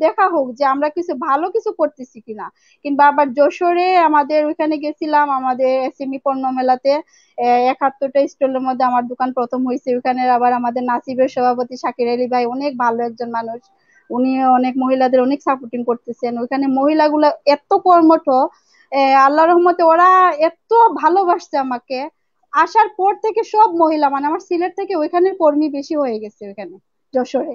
দেখা হোক যে আমরা কিছু ভালো কিছু করতেছি কিনা কিংবা আবার যশোরে আমাদের ওইখানে গেছিলাম আমাদের এসএমই পণ্য মেলাতে একাত্তরটা স্টলের মধ্যে আমার দোকান প্রথম হয়েছে ওইখানে আবার আমাদের নাসিবের সভাপতি শাকির আলী ভাই অনেক ভালো একজন মানুষ উনি অনেক মহিলাদের অনেক সাপোর্টিং করতেছেন ওইখানে মহিলাগুলো এত কর্মঠ আল্লাহ রহমতে ওরা এত ভালোবাসছে আমাকে আসার পর থেকে সব মহিলা মানে আমার সিলেট থেকে ওইখানে কর্মী বেশি হয়ে গেছে ওইখানে যশোরে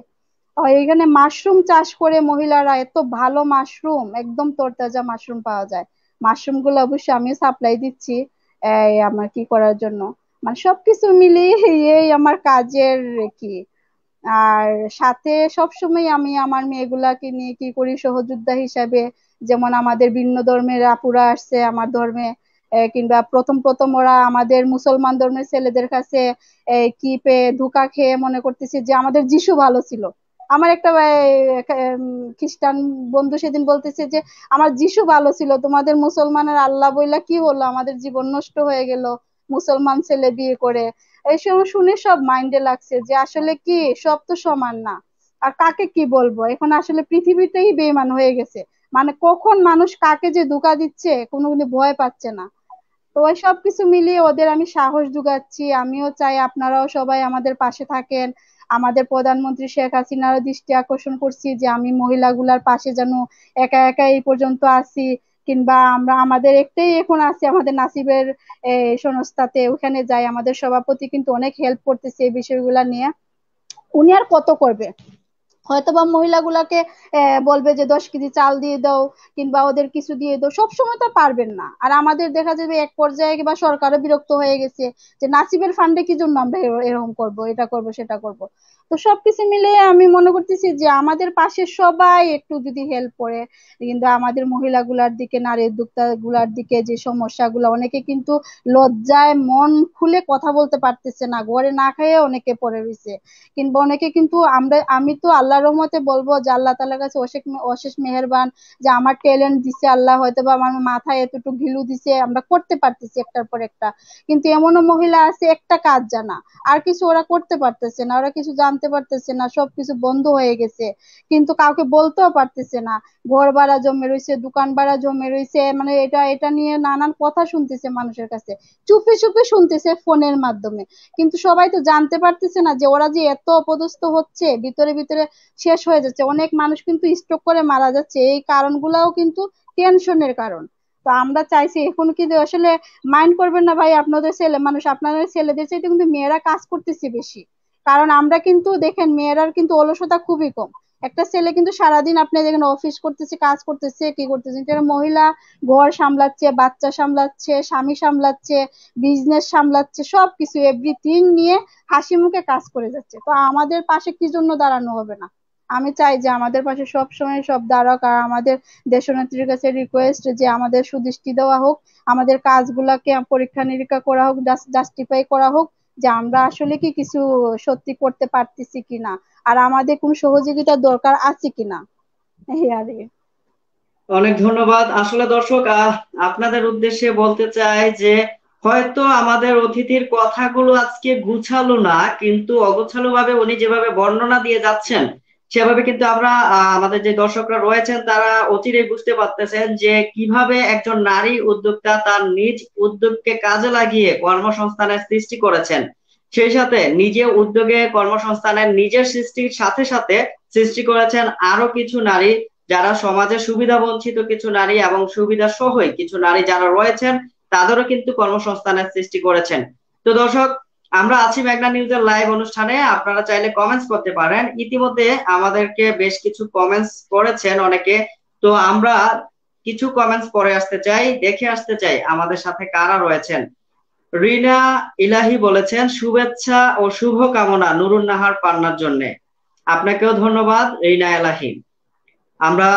এখানে মাশরুম চাষ করে মহিলারা এত ভালো মাশরুম একদম তরতাজা মাশরুম পাওয়া যায় মাশরুম গুলো অবশ্যই আমি সাপ্লাই দিচ্ছি আমার কি করার জন্য মানে সবকিছু মিলিয়ে এই আমার কাজের কি আর সাথে সবসময় আমি আমার মেয়েগুলাকে নিয়ে কি করি সহযোদ্ধা হিসাবে যেমন আমাদের ভিন্ন ধর্মের আপুরা আসছে আমার ধর্মে কিংবা প্রথম প্রথম ওরা আমাদের মুসলমান ধর্মের ছেলেদের কাছে কি পেয়ে ধোকা খেয়ে মনে করতেছে যে আমাদের যিশু ভালো ছিল আমার একটা খ্রিস্টান বন্ধু সেদিন বলতেছে যে আমার যিশু ভালো ছিল তোমাদের মুসলমানের আল্লাহ বইলা কি হলো আমাদের জীবন নষ্ট হয়ে গেল মুসলমান ছেলে বিয়ে করে এইসব শুনে সব মাইন্ডে লাগছে যে আসলে কি সব তো সমান না আর কাকে কি বলবো এখন আসলে পৃথিবীতেই বেমান হয়ে গেছে মানে কখন মানুষ কাকে যে ধোকা দিচ্ছে কোনো ভয় পাচ্ছে না তো ওই সব কিছু মিলিয়ে ওদের আমি সাহস যোগাচ্ছি আমিও চাই আপনারাও সবাই আমাদের পাশে থাকেন আমাদের প্রধানমন্ত্রী শেখ হাসিনার দৃষ্টি আকর্ষণ করছি যে আমি মহিলাগুলার পাশে যেন একা একা এই পর্যন্ত আসি কিংবা আমরা আমাদের একটাই এখন আছে আমাদের নাসিবের সংস্থাতে ওখানে যাই আমাদের সভাপতি কিন্তু অনেক হেল্প করতেছে এই বিষয়গুলা নিয়ে উনি আর কত করবে হয়তোবা মহিলাগুলাকে বলবে যে দশ কেজি চাল দিয়ে দাও কিংবা ওদের কিছু দিয়ে দাও সবসময় তো পারবেন না আর আমাদের দেখা যাবে এক পর্যায়ে বা সরকারও বিরক্ত হয়ে গেছে যে নাসিবের ফান্ডে কি জন্য আমরা এরকম করবো এটা করবো সেটা করবো তো সবকিছু মিলে আমি মনে করতেছি যে আমাদের পাশে সবাই একটু যদি হেল্প করে কিন্তু আমাদের মহিলাগুলার দিকে নারী উদ্যোক্তা গুলার দিকে যে সমস্যাগুলো অনেকে কিন্তু লজ্জায় মন খুলে কথা বলতে পারতেছে না গড়ে না খেয়ে অনেকে পড়ে রয়েছে কিংবা অনেকে কিন্তু আমরা আমি তো আল্লাহ রহমতে বলবো যে আল্লাহ তালার কাছে অশেষ অশেষ মেহরবান যে আমার ট্যালেন্ট দিছে আল্লাহ হয়তো বা আমার মাথায় এতটুকু ঘিলু দিছে আমরা করতে পারতেছি একটার পর একটা কিন্তু এমনও মহিলা আছে একটা কাজ জানা আর কিছু ওরা করতে পারতেছে না ওরা কিছু জান আনতে পারতেছে না সবকিছু বন্ধ হয়ে গেছে কিন্তু কাউকে বলতেও পারতেছে না ঘর ভাড়া জমে রয়েছে দোকান ভাড়া জমে রয়েছে মানে এটা এটা নিয়ে নানান কথা শুনতেছে মানুষের কাছে চুপে চুপে শুনতেছে ফোনের মাধ্যমে কিন্তু সবাই তো জানতে পারতেছে না যে ওরা যে এত অপদস্থ হচ্ছে ভিতরে ভিতরে শেষ হয়ে যাচ্ছে অনেক মানুষ কিন্তু স্ট্রোক করে মারা যাচ্ছে এই কারণগুলাও কিন্তু টেনশনের কারণ তো আমরা চাইছি এখন কিন্তু আসলে মাইন্ড করবেন না ভাই আপনাদের ছেলে মানুষ আপনাদের ছেলেদের চাইতে কিন্তু মেয়েরা কাজ করতেছে বেশি কারণ আমরা কিন্তু দেখেন মেয়েরার কিন্তু অলসতা খুবই কম একটা ছেলে কিন্তু সারাদিন আপনি দেখেন অফিস করতেছে কাজ করতেছে কি করতেছে যেটা মহিলা ঘর সামলাচ্ছে বাচ্চা সামলাচ্ছে স্বামী সামলাচ্ছে বিজনেস সামলাচ্ছে সবকিছু এভরিথিং নিয়ে হাসি মুখে কাজ করে যাচ্ছে তো আমাদের পাশে কি জন্য দাঁড়ানো হবে না আমি চাই যে আমাদের পাশে সব সময় সব দাঁড়াক আর আমাদের দেশনেত্রীর কাছে রিকোয়েস্ট যে আমাদের সুদৃষ্টি দেওয়া হোক আমাদের কাজগুলাকে পরীক্ষা নিরীক্ষা করা হোক জাস্টিফাই করা হোক যে আমরা আসলে কি কিছু সত্যি করতে পারতেছি কিনা আর আমাদের কোন সহযোগিতার দরকার আছে কিনা অনেক ধন্যবাদ আসলে দর্শক আপনাদের উদ্দেশ্যে বলতে চাই যে হয়তো আমাদের অতিথির কথাগুলো আজকে গুছালো না কিন্তু অগোছালো ভাবে উনি যেভাবে বর্ণনা দিয়ে যাচ্ছেন সেভাবে কিন্তু আমরা আমাদের যে দর্শকরা রয়েছেন তারা অচিরেই বুঝতে পারতেছেন যে কিভাবে একজন নারী উদ্যোক্তা তার নিজ উদ্যোগকে কাজে লাগিয়ে কর্মসংস্থানের সৃষ্টি করেছেন সেই সাথে নিজে উদ্যোগে কর্মসংস্থানের নিজের সৃষ্টির সাথে সাথে সৃষ্টি করেছেন আরো কিছু নারী যারা সমাজে সুবিধা বঞ্চিত কিছু নারী এবং সুবিধা সহই কিছু নারী যারা রয়েছেন তাদেরও কিন্তু কর্মসংস্থানের সৃষ্টি করেছেন তো দর্শক আমরা আছি মেঘনা নিউজের লাইভ অনুষ্ঠানে আপনারা চাইলে কমেন্টস করতে পারেন ইতিমধ্যে আমাদেরকে বেশ কিছু কমেন্টস করেছেন অনেকে তো আমরা কিছু কমেন্টস পরে আসতে চাই দেখে আসতে চাই আমাদের সাথে কারা রয়েছেন রিনা ইলাহি বলেছেন শুভেচ্ছা ও শুভকামনা নুরুন নাহার পান্নার জন্য আপনাকেও ধন্যবাদ রিনা ইলাহি আমরা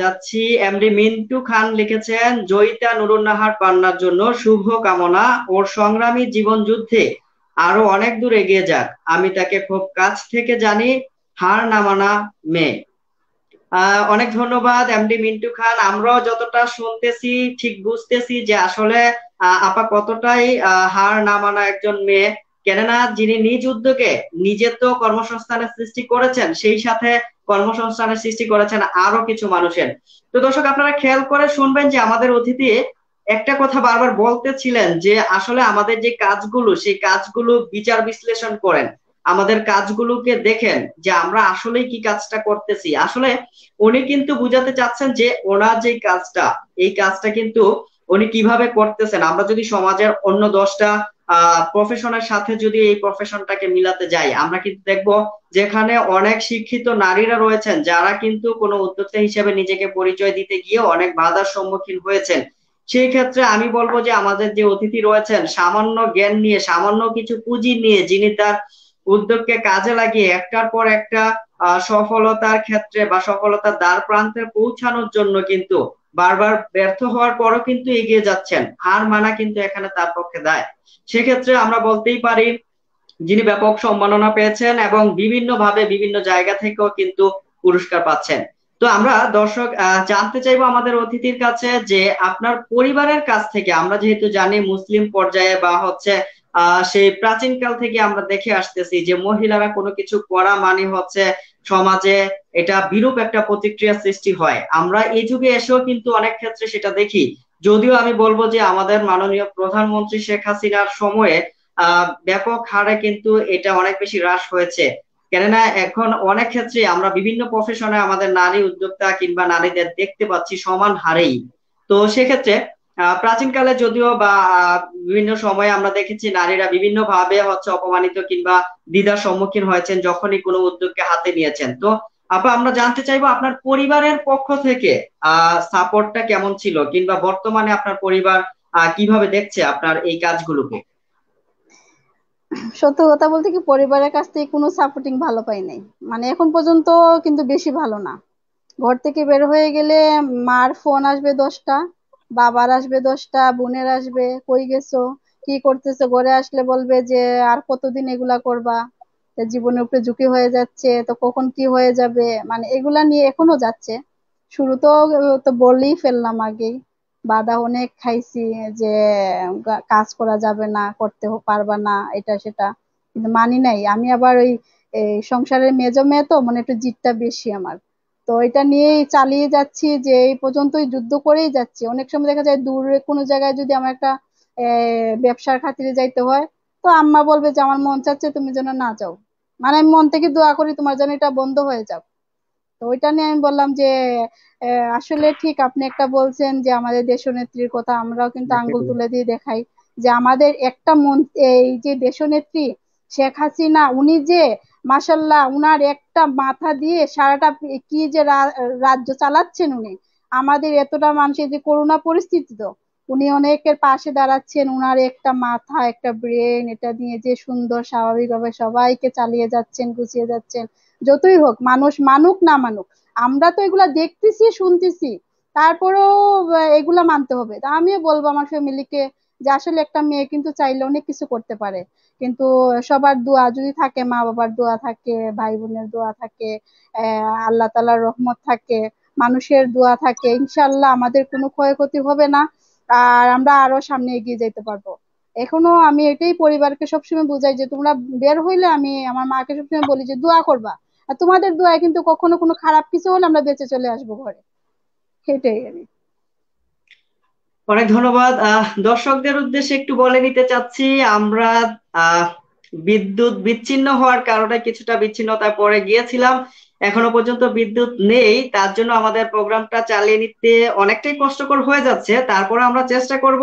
যাচ্ছি এমডি মিন্টু খান লিখেছেন জয়িতা নুরুন নাহার পান্নার জন্য শুভকামনা ওর সংগ্রামী জীবন যুদ্ধে আরো অনেক দূর এগিয়ে যাক আমি তাকে খুব কাছ থেকে জানি হার নামানা মেয়ে অনেক ধন্যবাদ এমডি মিন্টু খান আমরাও যতটা শুনতেছি ঠিক বুঝতেছি যে আসলে আপা কতটাই হার নামানা একজন মেয়ে কেননা যিনি নিজ উদ্যোগে নিজে তো কর্মসংস্থানের সৃষ্টি করেছেন সেই সাথে কর্মসংস্থানের সৃষ্টি করেছেন আরো কিছু মানুষের তো দর্শক আপনারা খেয়াল করে শুনবেন যে আমাদের অতিথি একটা কথা বারবার বলতেছিলেন যে আসলে আমাদের যে কাজগুলো সেই কাজগুলো বিচার বিশ্লেষণ করেন আমাদের কাজগুলোকে দেখেন যে আমরা আসলে কি কাজটা করতেছি আসলে উনি কিন্তু বুঝাতে চাচ্ছেন যে ওনার যে কাজটা এই কাজটা কিন্তু উনি কিভাবে করতেছেন আমরা যদি সমাজের অন্য দশটা প্রফেশনের সাথে যদি এই প্রফেশনটাকে মিলাতে যাই আমরা কিন্তু দেখব যেখানে অনেক শিক্ষিত নারীরা রয়েছেন যারা কিন্তু কোনো উদ্যোক্তা হিসেবে নিজেকে পরিচয় দিতে গিয়ে অনেক বাধার সম্মুখীন হয়েছেন সেই ক্ষেত্রে আমি বলবো যে আমাদের যে অতিথি রয়েছেন সামান্য জ্ঞান নিয়ে সামান্য কিছু পুঁজি নিয়ে যিনি তার উদ্যোগকে কাজে লাগিয়ে একটার পর একটা সফলতার ক্ষেত্রে বা সফলতার দ্বার প্রান্তে পৌঁছানোর জন্য কিন্তু বারবার ব্যর্থ হওয়ার পরও কিন্তু এগিয়ে যাচ্ছেন হার মানা কিন্তু এখানে তার পক্ষে দেয় সেক্ষেত্রে আমরা বলতেই পারি যিনি ব্যাপক সম্মাননা পেয়েছেন এবং বিভিন্নভাবে বিভিন্ন জায়গা থেকেও কিন্তু পুরস্কার পাচ্ছেন তো আমরা দর্শক জানতে চাইবো আমাদের অতিথির কাছে যে আপনার পরিবারের কাছ থেকে আমরা যেহেতু জানি মুসলিম পর্যায়ে বা হচ্ছে সেই প্রাচীনকাল থেকে আমরা দেখে আসতেছি যে মহিলারা কোনো কিছু করা মানে হচ্ছে সমাজে এটা বিরূপ একটা প্রতিক্রিয়া সৃষ্টি হয় আমরা এই যুগে এসেও কিন্তু অনেক ক্ষেত্রে সেটা দেখি যদিও আমি বলবো যে আমাদের মাননীয় প্রধানমন্ত্রী শেখ হাসিনার সময়ে আহ ব্যাপক হারে কিন্তু এটা অনেক বেশি হ্রাস হয়েছে কেননা এখন অনেক ক্ষেত্রে আমরা বিভিন্ন প্রফেশনে আমাদের নারী উদ্যোক্তা কিংবা নারীদের দেখতে পাচ্ছি সমান হারেই তো সেক্ষেত্রে প্রাচীনকালে যদিও বা বিভিন্ন সময়ে আমরা দেখেছি নারীরা বিভিন্ন ভাবে হচ্ছে অপমানিত কিংবা দ্বিধার সম্মুখীন হয়েছেন যখনই কোনো উদ্যোগকে হাতে নিয়েছেন তো আপা আমরা জানতে চাইবো আপনার পরিবারের পক্ষ থেকে সাপোর্টটা কেমন ছিল কিংবা বর্তমানে আপনার পরিবার কিভাবে দেখছে আপনার এই কাজগুলোকে সত্য কথা বলতে কি পরিবারের কাছ থেকে কোনো সাপোর্টিং ভালো পাই নাই মানে এখন পর্যন্ত কিন্তু বেশি ভালো না ঘর থেকে বের হয়ে গেলে মার ফোন আসবে দশটা বাবার আসবে দশটা বোনের আসবে কই গেছো কি করতেছো ঘরে আসলে বলবে যে আর কতদিন এগুলা করবা জীবনের উপরে ঝুঁকি হয়ে যাচ্ছে তো কখন কি হয়ে যাবে মানে এগুলা নিয়ে এখনো যাচ্ছে শুরু তো তো বলেই ফেললাম আগেই বাধা অনেক খাইছি যে কাজ করা যাবে না করতে পারবা না এটা সেটা কিন্তু মানি নাই আমি আবার ওই সংসারের মেজ মেয়ে তো মানে একটু জিতটা বেশি আমার তো এটা নিয়েই চালিয়ে যাচ্ছি যে এই পর্যন্তই যুদ্ধ করেই যাচ্ছি অনেক সময় দেখা যায় দূরে কোনো জায়গায় যদি আমার একটা ব্যবসার খাতিরে যাইতে হয় তো আম্মা বলবে যে আমার মন চাচ্ছে তুমি যেন না যাও মানে আমি মন থেকে দোয়া করি তোমার যেন এটা বন্ধ হয়ে যাবে তো ওইটা নিয়ে আমি বললাম যে আসলে ঠিক আপনি একটা বলছেন যে আমাদের দেশনেত্রীর কথা আমরাও কিন্তু আঙ্গুল তুলে দিয়ে দেখাই যে আমাদের একটা এই যে দেশনেত্রী শেখ হাসিনা উনি যে মাসাল্লাহ উনার একটা মাথা দিয়ে সারাটা কি যে রাজ্য চালাচ্ছেন উনি আমাদের এতটা মানুষের যে করোনা পরিস্থিতি তো উনি অনেকের পাশে দাঁড়াচ্ছেন উনার একটা মাথা একটা ব্রেন এটা নিয়ে যে সুন্দর স্বাভাবিকভাবে সবাইকে চালিয়ে যাচ্ছেন গুছিয়ে যাচ্ছেন যতই হোক মানুষ মানুক না মানুক আমরা তো এগুলা দেখতেছি শুনতেছি তারপরেও এগুলা মানতে হবে তা আমিও বলবো আমার ফ্যামিলিকে যে আসলে একটা মেয়ে কিন্তু চাইলে অনেক কিছু করতে পারে কিন্তু সবার দোয়া যদি থাকে মা বাবার দোয়া থাকে ভাই বোনের দোয়া থাকে আল্লাহ তালার রহমত থাকে মানুষের দোয়া থাকে ইনশাল্লাহ আমাদের কোনো ক্ষয়ক্ষতি হবে না আর আমরা আরো সামনে এগিয়ে যেতে পারবো এখনো আমি এটাই পরিবারকে সবসময় বুঝাই যে তোমরা বের হইলে আমি আমার মাকে সবসময় বলি যে দোয়া করবা আর তোমাদের দোয়া কিন্তু কখনো কোনো খারাপ কিছু হলে আমরা বেঁচে চলে আসবো ঘরে সেটাই আমি অনেক ধন্যবাদ দর্শকদের উদ্দেশ্যে একটু বলে নিতে চাচ্ছি আমরা বিদ্যুৎ বিচ্ছিন্ন হওয়ার কারণে কিছুটা বিচ্ছিন্নতায় পরে গিয়েছিলাম এখনো পর্যন্ত বিদ্যুৎ নেই তার জন্য আমাদের প্রোগ্রামটা চালিয়ে নিতে অনেকটাই কষ্টকর হয়ে যাচ্ছে তারপরে আমরা চেষ্টা করব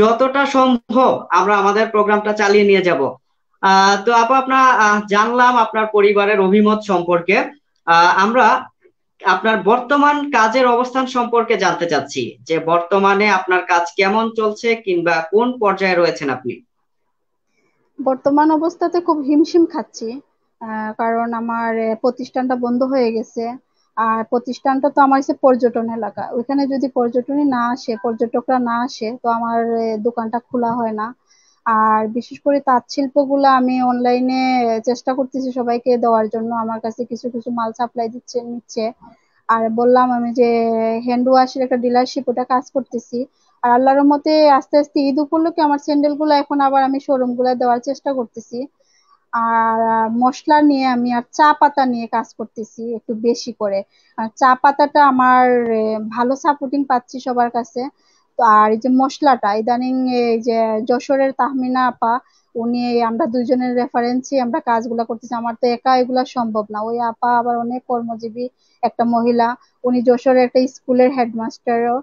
যতটা সম্ভব আমরা আমাদের প্রোগ্রামটা চালিয়ে নিয়ে যাব তো আপা আপনার জানলাম আপনার পরিবারের অভিমত সম্পর্কে আমরা আপনার বর্তমান কাজের অবস্থান সম্পর্কে জানতে চাচ্ছি যে বর্তমানে আপনার কাজ কেমন চলছে কিংবা কোন পর্যায়ে রয়েছেন আপনি বর্তমান অবস্থাতে খুব হিমশিম খাচ্ছি কারণ আমার প্রতিষ্ঠানটা বন্ধ হয়ে গেছে আর প্রতিষ্ঠানটা তো আমার হচ্ছে পর্যটন এলাকা ওইখানে যদি পর্যটনই না আসে পর্যটকরা না আসে তো আমার দোকানটা খোলা হয় না আর বিশেষ করে তাঁত শিল্পগুলো আমি অনলাইনে চেষ্টা করতেছি সবাইকে দেওয়ার জন্য আমার কাছে কিছু কিছু মাল সাপ্লাই দিচ্ছে নিচ্ছে আর বললাম আমি যে হ্যান্ড ওয়াশের একটা ডিলারশিপ ওটা কাজ করতেছি আর আল্লাহর মতে আস্তে আস্তে ঈদ উপলক্ষে আমার স্যান্ডেলগুলো এখন আবার আমি গুলা দেওয়ার চেষ্টা করতেছি আর মশলা নিয়ে আমি আর চা পাতা নিয়ে কাজ করতেছি একটু বেশি করে আর চা পাতাটা আমার ভালো সাপোর্টিং পাচ্ছি সবার কাছে আর এই যে মশলাটা ইদানিং এই যে যশোরের তাহমিনা আপা উনি আমরা দুজনের রেফারেন্সই আমরা কাজগুলো করতেছি আমার তো একা এগুলা সম্ভব না ওই আপা আবার অনেক কর্মজীবী একটা মহিলা উনি যশোরের একটা স্কুলের হেডমাস্টারও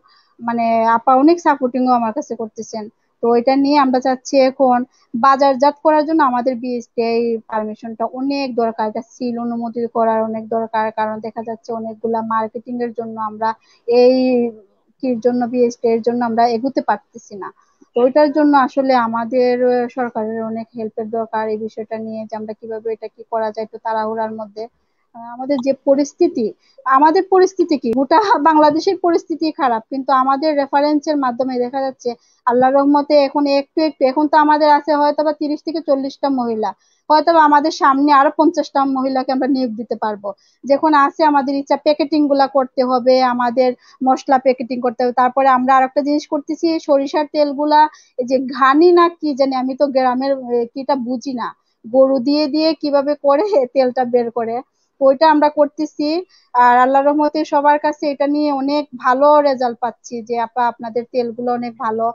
মানে আপা অনেক সাপোর্টিংও আমার কাছে করতেছেন তো এটা নিয়ে আমরা চাচ্ছি এখন বাজারজাত করার জন্য আমাদের বিএসটিআই পারমিশনটা অনেক দরকার এটা সিল অনুমতি করার অনেক দরকার কারণ দেখা যাচ্ছে অনেকগুলা মার্কেটিং এর জন্য আমরা এই চাকরির জন্য বিএসটি এর জন্য আমরা এগুতে পারতেছি না তো ওইটার জন্য আসলে আমাদের সরকারের অনেক হেল্পের দরকার এই বিষয়টা নিয়ে যে আমরা কিভাবে এটা কি করা যায় একটু তাড়াহুড়ার মধ্যে আমাদের যে পরিস্থিতি আমাদের পরিস্থিতি কি গোটা বাংলাদেশের পরিস্থিতি খারাপ কিন্তু আমাদের রেফারেন্সের মাধ্যমে দেখা যাচ্ছে আল্লাহ রহমতে এখন একটু একটু এখন তো আমাদের আছে হয়তো বা তিরিশ থেকে চল্লিশটা মহিলা হয়তো আমাদের সামনে আরো পঞ্চাশটা মহিলাকে আমরা নিয়োগ দিতে পারবো যখন আছে আমাদের ইচ্ছা প্যাকেটিং গুলা করতে হবে আমাদের মশলা প্যাকেটিং করতে হবে তারপরে আমরা আর একটা জিনিস করতেছি সরিষার তেলগুলা যে ঘানি না কি জানি আমি তো গ্রামের কিটা বুঝি না গরু দিয়ে দিয়ে কিভাবে করে তেলটা বের করে ওইটা আমরা করতেছি আর আল্লাহ রহমতে সবার কাছে এটা নিয়ে অনেক ভালো রেজাল্ট পাচ্ছি যে আপা আপনাদের তেলগুলো অনেক ভালো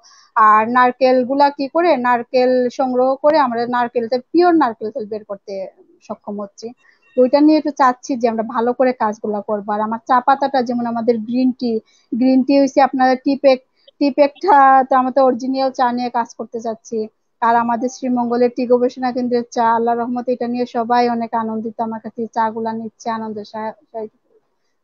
আর নারকেল গুলা কি করে নারকেল সংগ্রহ করে আমরা নারকেলটা পিওর নারকেল তেল বের করতে সক্ষম হচ্ছি ওইটা নিয়ে একটু চাচ্ছি যে আমরা ভালো করে কাজগুলো করবো আর আমার চা পাতাটা যেমন আমাদের গ্রিন টি গ্রিন টি হয়েছে আপনারা টিপেক টিপেকটা তো আমাদের অরিজিনাল চা নিয়ে কাজ করতে চাচ্ছি আর আমাদের শ্রীমঙ্গলের টি গবেষণা কেন্দ্রের চা আল্লাহ রহমত এটা নিয়ে সবাই অনেক আনন্দিত আমার কাছে চা গুলা নিচ্ছে আনন্দের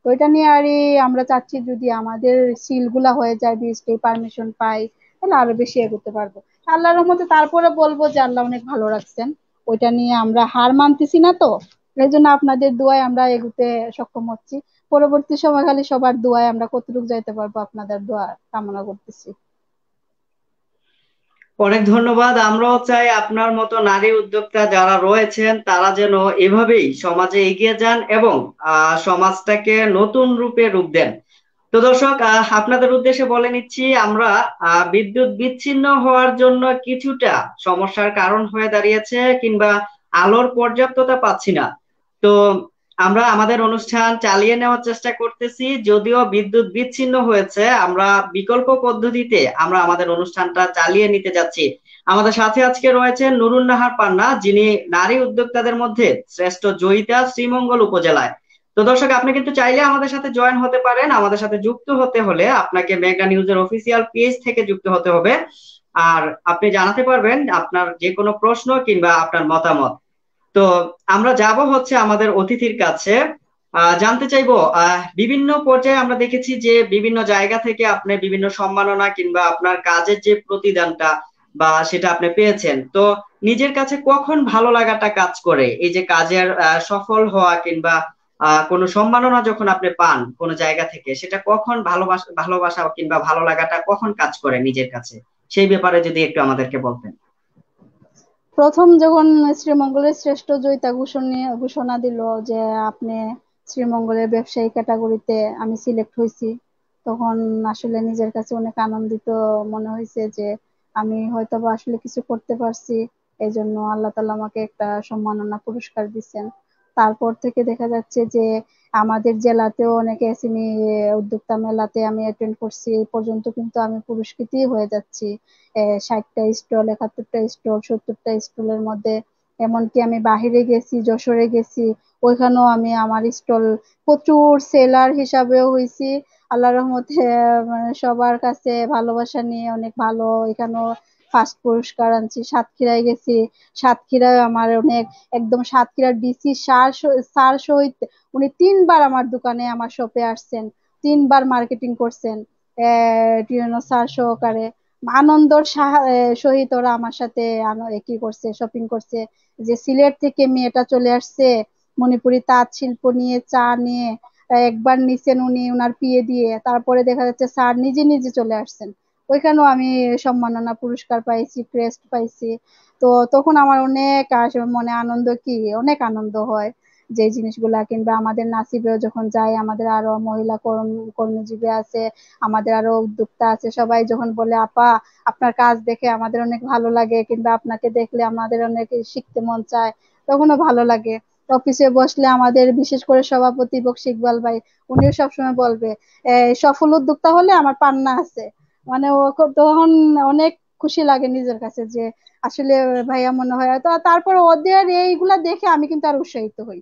তো এটা নিয়ে আর আমরা চাচ্ছি যদি আমাদের সিল গুলা হয়ে যায় বিএসটি পারমিশন পাই তাহলে আরো বেশি এগোতে পারবো আল্লাহ রহমতে তারপরে বলবো যে আল্লাহ অনেক ভালো রাখছেন ওইটা নিয়ে আমরা হার মানতেছি না তো এই জন্য আপনাদের দোয়ায় আমরা এগুতে সক্ষম হচ্ছি পরবর্তী সময় খালি সবার দোয়ায় আমরা কতটুকু যাইতে পারবো আপনাদের দোয়া কামনা করতেছি অনেক ধন্যবাদ আমরাও চাই আপনার মতো নারী উদ্যোক্তা যারা রয়েছেন তারা যেন এভাবেই সমাজে এগিয়ে যান এবং সমাজটাকে নতুন রূপে রূপ দেন তো দর্শক আপনাদের উদ্দেশ্যে বলে নিচ্ছি আমরা বিদ্যুৎ বিচ্ছিন্ন হওয়ার জন্য কিছুটা সমস্যার কারণ হয়ে দাঁড়িয়েছে কিংবা আলোর পর্যাপ্ততা পাচ্ছি না তো আমরা আমাদের অনুষ্ঠান চালিয়ে নেওয়ার চেষ্টা করতেছি যদিও বিদ্যুৎ বিচ্ছিন্ন হয়েছে আমরা বিকল্প পদ্ধতিতে আমরা আমাদের অনুষ্ঠানটা চালিয়ে নিতে যাচ্ছি আমাদের সাথে আজকে রয়েছেন নুরুন নাহার পান্না যিনি নারী উদ্যোক্তাদের মধ্যে শ্রেষ্ঠ জয়িতা শ্রীমঙ্গল উপজেলায় তো দর্শক আপনি কিন্তু চাইলে আমাদের সাথে জয়েন হতে পারেন আমাদের সাথে যুক্ত হতে হলে আপনাকে মেগা নিউজের অফিসিয়াল পেজ থেকে যুক্ত হতে হবে আর আপনি জানাতে পারবেন আপনার যে কোনো প্রশ্ন কিংবা আপনার মতামত তো আমরা যাব হচ্ছে আমাদের অতিথির কাছে জানতে চাইবো বিভিন্ন পর্যায়ে আমরা দেখেছি যে বিভিন্ন জায়গা থেকে আপনি বিভিন্ন সম্মাননা কিংবা আপনার কাজের যে প্রতিদানটা বা সেটা আপনি পেয়েছেন তো নিজের কাছে কখন ভালো লাগাটা কাজ করে এই যে কাজের সফল হওয়া কিংবা কোনো সম্মাননা যখন আপনি পান কোনো জায়গা থেকে সেটা কখন ভালোবাসা ভালোবাসা কিংবা ভালো লাগাটা কখন কাজ করে নিজের কাছে সেই ব্যাপারে যদি একটু আমাদেরকে বলতেন প্রথম যখন শ্রীমঙ্গলের শ্রেষ্ঠ জয়িতা ঘোষণা দিল যে আপনি শ্রীমঙ্গলের ব্যবসায়ী ক্যাটাগরিতে আমি সিলেক্ট হয়েছি তখন আসলে নিজের কাছে অনেক আনন্দিত মনে হয়েছে যে আমি হয়তো বা আসলে কিছু করতে পারছি এই জন্য আল্লাহ তালা আমাকে একটা সম্মাননা পুরস্কার দিচ্ছেন তারপর থেকে দেখা যাচ্ছে যে আমাদের জেলাতেও অনেক e, এসএমই উদ্যোক্তা মেলাতে আমি অ্যাটেন্ড করছি এই পর্যন্ত কিন্তু আমি পুরস্কৃতই হয়ে যাচ্ছি ষাটটা স্টল একাত্তরটা স্টল সত্তরটা স্টলের মধ্যে এমনকি আমি বাহিরে গেছি যশোরে গেছি ওইখানেও আমি আমার স্টল প্রচুর সেলার হিসাবেও হয়েছি আল্লাহ রহমতে মানে সবার কাছে ভালোবাসা নিয়ে অনেক ভালো এখানেও ফার্স্ট পুরস্কার আনছি সাতক্ষীরায় গেছি সাতক্ষীরায় আমার অনেক একদম সাতক্ষীরার ডিসি সার সার সহিত উনি তিনবার আমার দোকানে আমার শপে আসছেন তিনবার মার্কেটিং করছেন আহ সহকারে আনন্দর সহিত ওরা আমার সাথে কি করছে শপিং করছে যে সিলেট থেকে মেয়েটা চলে আসছে মণিপুরি তাঁত শিল্প নিয়ে চা নিয়ে একবার নিছেন উনি ওনার পিয়ে দিয়ে তারপরে দেখা যাচ্ছে স্যার নিজে নিজে চলে আসছেন ওইখানেও আমি সম্মাননা পুরস্কার পাইছি ক্রেস্ট পাইছি তো তখন আমার অনেক মনে আনন্দ কি অনেক আনন্দ হয় যে জিনিসগুলা কিংবা আমাদের নাসিবেও যখন যায় আমাদের আরো মহিলা কর্মজীবী আছে আমাদের আরো উদ্যোক্তা আছে সবাই যখন বলে আপা আপনার কাজ দেখে আমাদের অনেক ভালো লাগে কিংবা আপনাকে দেখলে আমাদের অনেক শিখতে মন চায় তখনও ভালো লাগে অফিসে বসলে আমাদের বিশেষ করে সভাপতি বক্সি ভাই উনিও সবসময় বলবে সফল উদ্যোক্তা হলে আমার পান্না আছে মানে ও তখন অনেক খুশি লাগে নিজের কাছে যে আসলে ভাইয়া মনে হয় তো তারপর ওদের এইগুলা দেখে আমি কিন্তু আর উৎসাহিত হই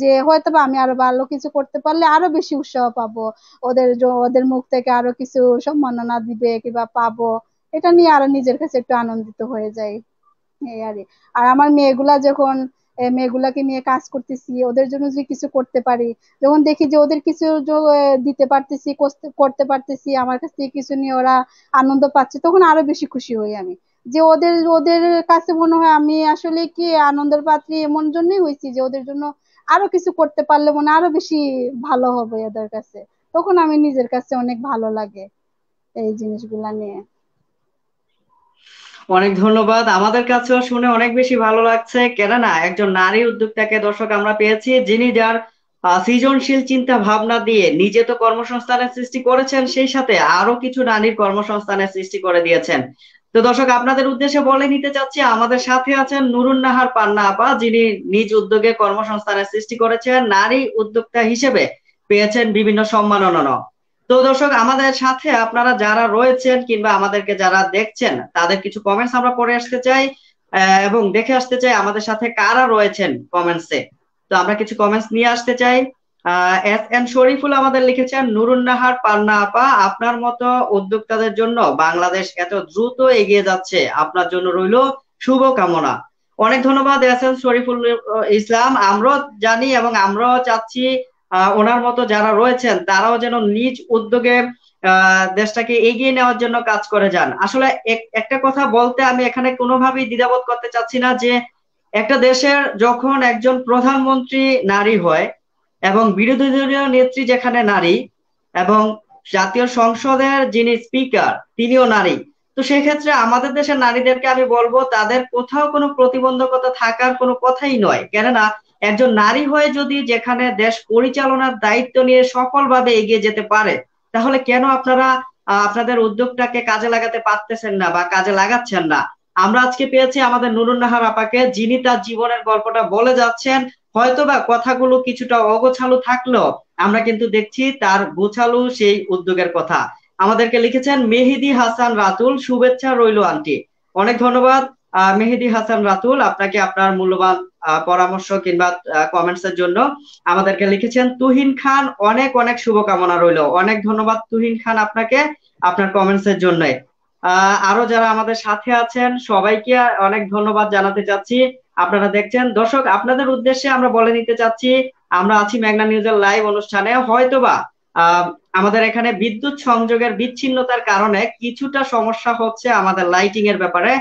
যে হয়তো বা আমি আরো ভালো কিছু করতে পারলে আরো বেশি উৎসাহ পাবো ওদের ওদের মুখ থেকে আরো কিছু সম্মাননা দিবে কিংবা পাবো এটা নিয়ে আরো নিজের কাছে একটু আনন্দিত হয়ে যায় এই আর আর আমার মেয়েগুলা যখন মেয়েগুলাকে নিয়ে কাজ করতেছি ওদের জন্য যদি কিছু করতে পারি যখন দেখি যে ওদের কিছু দিতে পারতেছি করতে পারতেছি আমার কাছ থেকে কিছু নিয়ে ওরা আনন্দ পাচ্ছে তখন আরো বেশি খুশি হই আমি যে ওদের ওদের কাছে মনে হয় আমি আসলে কি আনন্দের পাত্রী এমন জন্যই হয়েছি যে ওদের জন্য আরো কিছু করতে পারলে মনে আরো বেশি ভালো হবে ওদের কাছে তখন আমি নিজের কাছে অনেক ভালো লাগে এই জিনিসগুলা নিয়ে অনেক ধন্যবাদ আমাদের কাছেও শুনে অনেক বেশি ভালো লাগছে কেননা একজন নারী উদ্যোক্তাকে দর্শক আমরা পেয়েছি যিনি যার সৃজনশীল চিন্তা ভাবনা দিয়ে নিজে তো কর্মসংস্থানের সৃষ্টি করেছেন সেই সাথে আরো কিছু নারীর কর্মসংস্থানের সৃষ্টি করে দিয়েছেন তো দর্শক আপনাদের উদ্দেশ্যে বলে নিতে চাচ্ছি আমাদের সাথে আছেন নুরুন নাহার পান্না আপা যিনি নিজ উদ্যোগে কর্মসংস্থানের সৃষ্টি করেছেন নারী উদ্যোক্তা হিসেবে পেয়েছেন বিভিন্ন সম্মাননা তো দর্শক আমাদের সাথে আপনারা যারা রয়েছেন কিংবা আমাদেরকে যারা দেখছেন তাদের কিছু কমেন্টস আমরা পড়ে আসতে চাই এবং দেখে আসতে চাই আমাদের সাথে কারা রয়েছেন কমেন্টসে তো আমরা কিছু কমেন্টস নিয়ে আসতে চাই এস এন শরীফুল আমাদের লিখেছেন নুরুন নাহার পান্না আপা আপনার মতো উদ্যোক্তাদের জন্য বাংলাদেশ এত দ্রুত এগিয়ে যাচ্ছে আপনার জন্য রইল শুভ কামনা অনেক ধন্যবাদ এস এন শরীফুল ইসলাম আমরাও জানি এবং আমরাও চাচ্ছি ওনার মতো যারা রয়েছেন তারাও যেন নিজ উদ্যোগে দেশটাকে এগিয়ে নেওয়ার জন্য কাজ করে যান আসলে একটা কথা বলতে আমি এখানে কোনোভাবেই দ্বিধাবোধ করতে চাচ্ছি না যে একটা দেশের যখন একজন প্রধানমন্ত্রী নারী হয় এবং বিরোধী দলীয় নেত্রী যেখানে নারী এবং জাতীয় সংসদের যিনি স্পিকার তিনিও নারী তো সেক্ষেত্রে আমাদের দেশের নারীদেরকে আমি বলবো তাদের কোথাও কোনো প্রতিবন্ধকতা থাকার কোনো কথাই নয় কেননা একজন নারী হয়ে যদি যেখানে দেশ পরিচালনার দায়িত্ব নিয়ে সফলভাবে এগিয়ে যেতে পারে তাহলে কেন আপনারা আপনাদের উদ্যোগটাকে কাজে লাগাতে পারতেছেন না বা কাজে লাগাচ্ছেন না আমরা আজকে পেয়েছি আমাদের নুরুন্নাহার আপাকে যিনি তার জীবনের গল্পটা বলে যাচ্ছেন হয়তোবা কথাগুলো কিছুটা অগোছালো থাকলেও আমরা কিন্তু দেখছি তার গোছালো সেই উদ্যোগের কথা আমাদেরকে লিখেছেন মেহিদি হাসান রাতুল শুভেচ্ছা রইল আন্টি অনেক ধন্যবাদ মেহেদি হাসান রাতুল আপনাকে আপনার মূল্যবান পরামর্শ কিংবা কমেন্টস এর জন্য আমাদেরকে লিখেছেন তুহিন খান অনেক অনেক শুভকামনা রইল অনেক ধন্যবাদ তুহিন খান আপনাকে আপনার কমেন্টস এর জন্য আরো যারা আমাদের সাথে আছেন সবাইকে অনেক ধন্যবাদ জানাতে চাচ্ছি আপনারা দেখছেন দর্শক আপনাদের উদ্দেশ্যে আমরা বলে নিতে চাচ্ছি আমরা আছি মেঘনা নিউজের লাইভ অনুষ্ঠানে হয়তোবা আমাদের এখানে বিদ্যুৎ সংযোগের বিচ্ছিন্নতার কারণে কিছুটা সমস্যা হচ্ছে আমাদের লাইটিং এর ব্যাপারে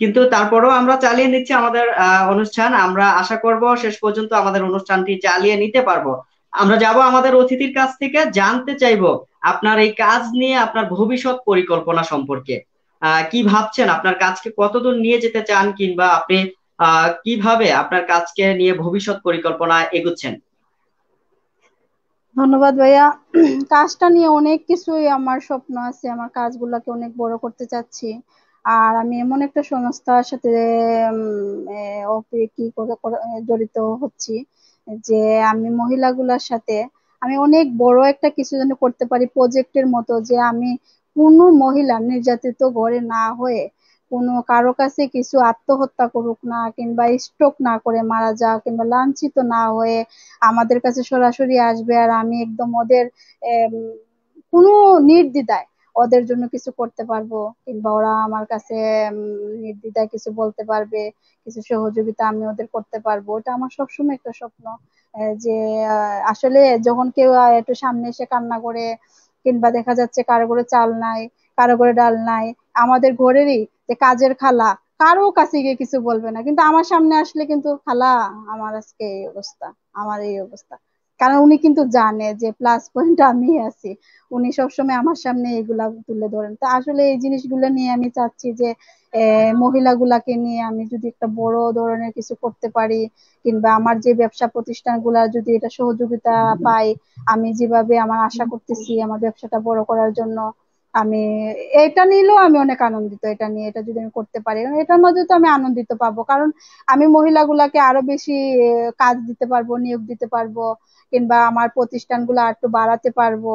কিন্তু তারপরেও আমরা চালিয়ে নিচ্ছি আমাদের অনুষ্ঠান আমরা আশা করব শেষ পর্যন্ত আমাদের অনুষ্ঠানটি চালিয়ে নিতে পারবো আমরা যাব আমাদের অতিথির কাছ থেকে জানতে চাইব আপনার এই কাজ নিয়ে আপনার ভবিষ্যৎ পরিকল্পনা সম্পর্কে কি ভাবছেন আপনার কাজকে কতদূর নিয়ে যেতে চান কিংবা আপনি কিভাবে আপনার কাজকে নিয়ে ভবিষ্যৎ পরিকল্পনা এগুচ্ছেন ধন্যবাদ ভাইয়া কাজটা নিয়ে অনেক কিছুই আমার স্বপ্ন আছে আমার কাজগুলাকে অনেক বড় করতে চাচ্ছি আর আমি এমন একটা সংস্থার সাথে কি করে জড়িত হচ্ছি যে আমি মহিলাগুলোর সাথে আমি অনেক বড় একটা কিছু যেন করতে পারি প্রজেক্টের মতো যে আমি কোনো মহিলা নির্যাতিত ঘরে না হয়ে কোনো কারো কাছে কিছু আত্মহত্যা করুক না কিংবা স্ট্রোক না করে মারা যা কিংবা লাঞ্ছিত না হয়ে আমাদের কাছে সরাসরি আসবে আর আমি একদম ওদের কোনো নির্দ্বিধায় ওদের জন্য কিছু করতে পারবো কিংবা ওরা আমার কাছে নির্দ্বিধায় কিছু বলতে পারবে কিছু সহযোগিতা আমি ওদের করতে পারবো ওটা আমার সবসময় একটা স্বপ্ন যে আসলে যখন কেউ একটু সামনে এসে কান্না করে কিংবা দেখা যাচ্ছে কারো করে চাল নাই কারো করে ডাল নাই আমাদের ঘরেরই যে কাজের খালা কারো কাছে গিয়ে কিছু বলবে না কিন্তু আমার সামনে আসলে কিন্তু খালা আমার আজকে এই অবস্থা আমার এই অবস্থা কারণ উনি কিন্তু জানে যে প্লাস পয়েন্ট আমি আছি উনি সবসময় আমার সামনে এগুলা তুলে ধরেন তো আসলে এই জিনিসগুলো নিয়ে আমি চাচ্ছি যে মহিলাগুলাকে নিয়ে আমি যদি একটা বড় ধরনের কিছু করতে পারি কিংবা আমার যে ব্যবসা প্রতিষ্ঠানগুলা যদি এটা সহযোগিতা পাই আমি যেভাবে আমার আশা করতেছি আমার ব্যবসাটা বড় করার জন্য আমি এটা নিলেও আমি অনেক আনন্দিত এটা নিয়ে এটা যদি আমি করতে পারি এটার মধ্যে তো আমি আনন্দিত পাবো কারণ আমি মহিলাগুলাকে আরো বেশি কাজ দিতে পারবো নিয়োগ দিতে পারবো কিংবা আমার প্রতিষ্ঠানগুলো আরেকটু বাড়াতে পারবো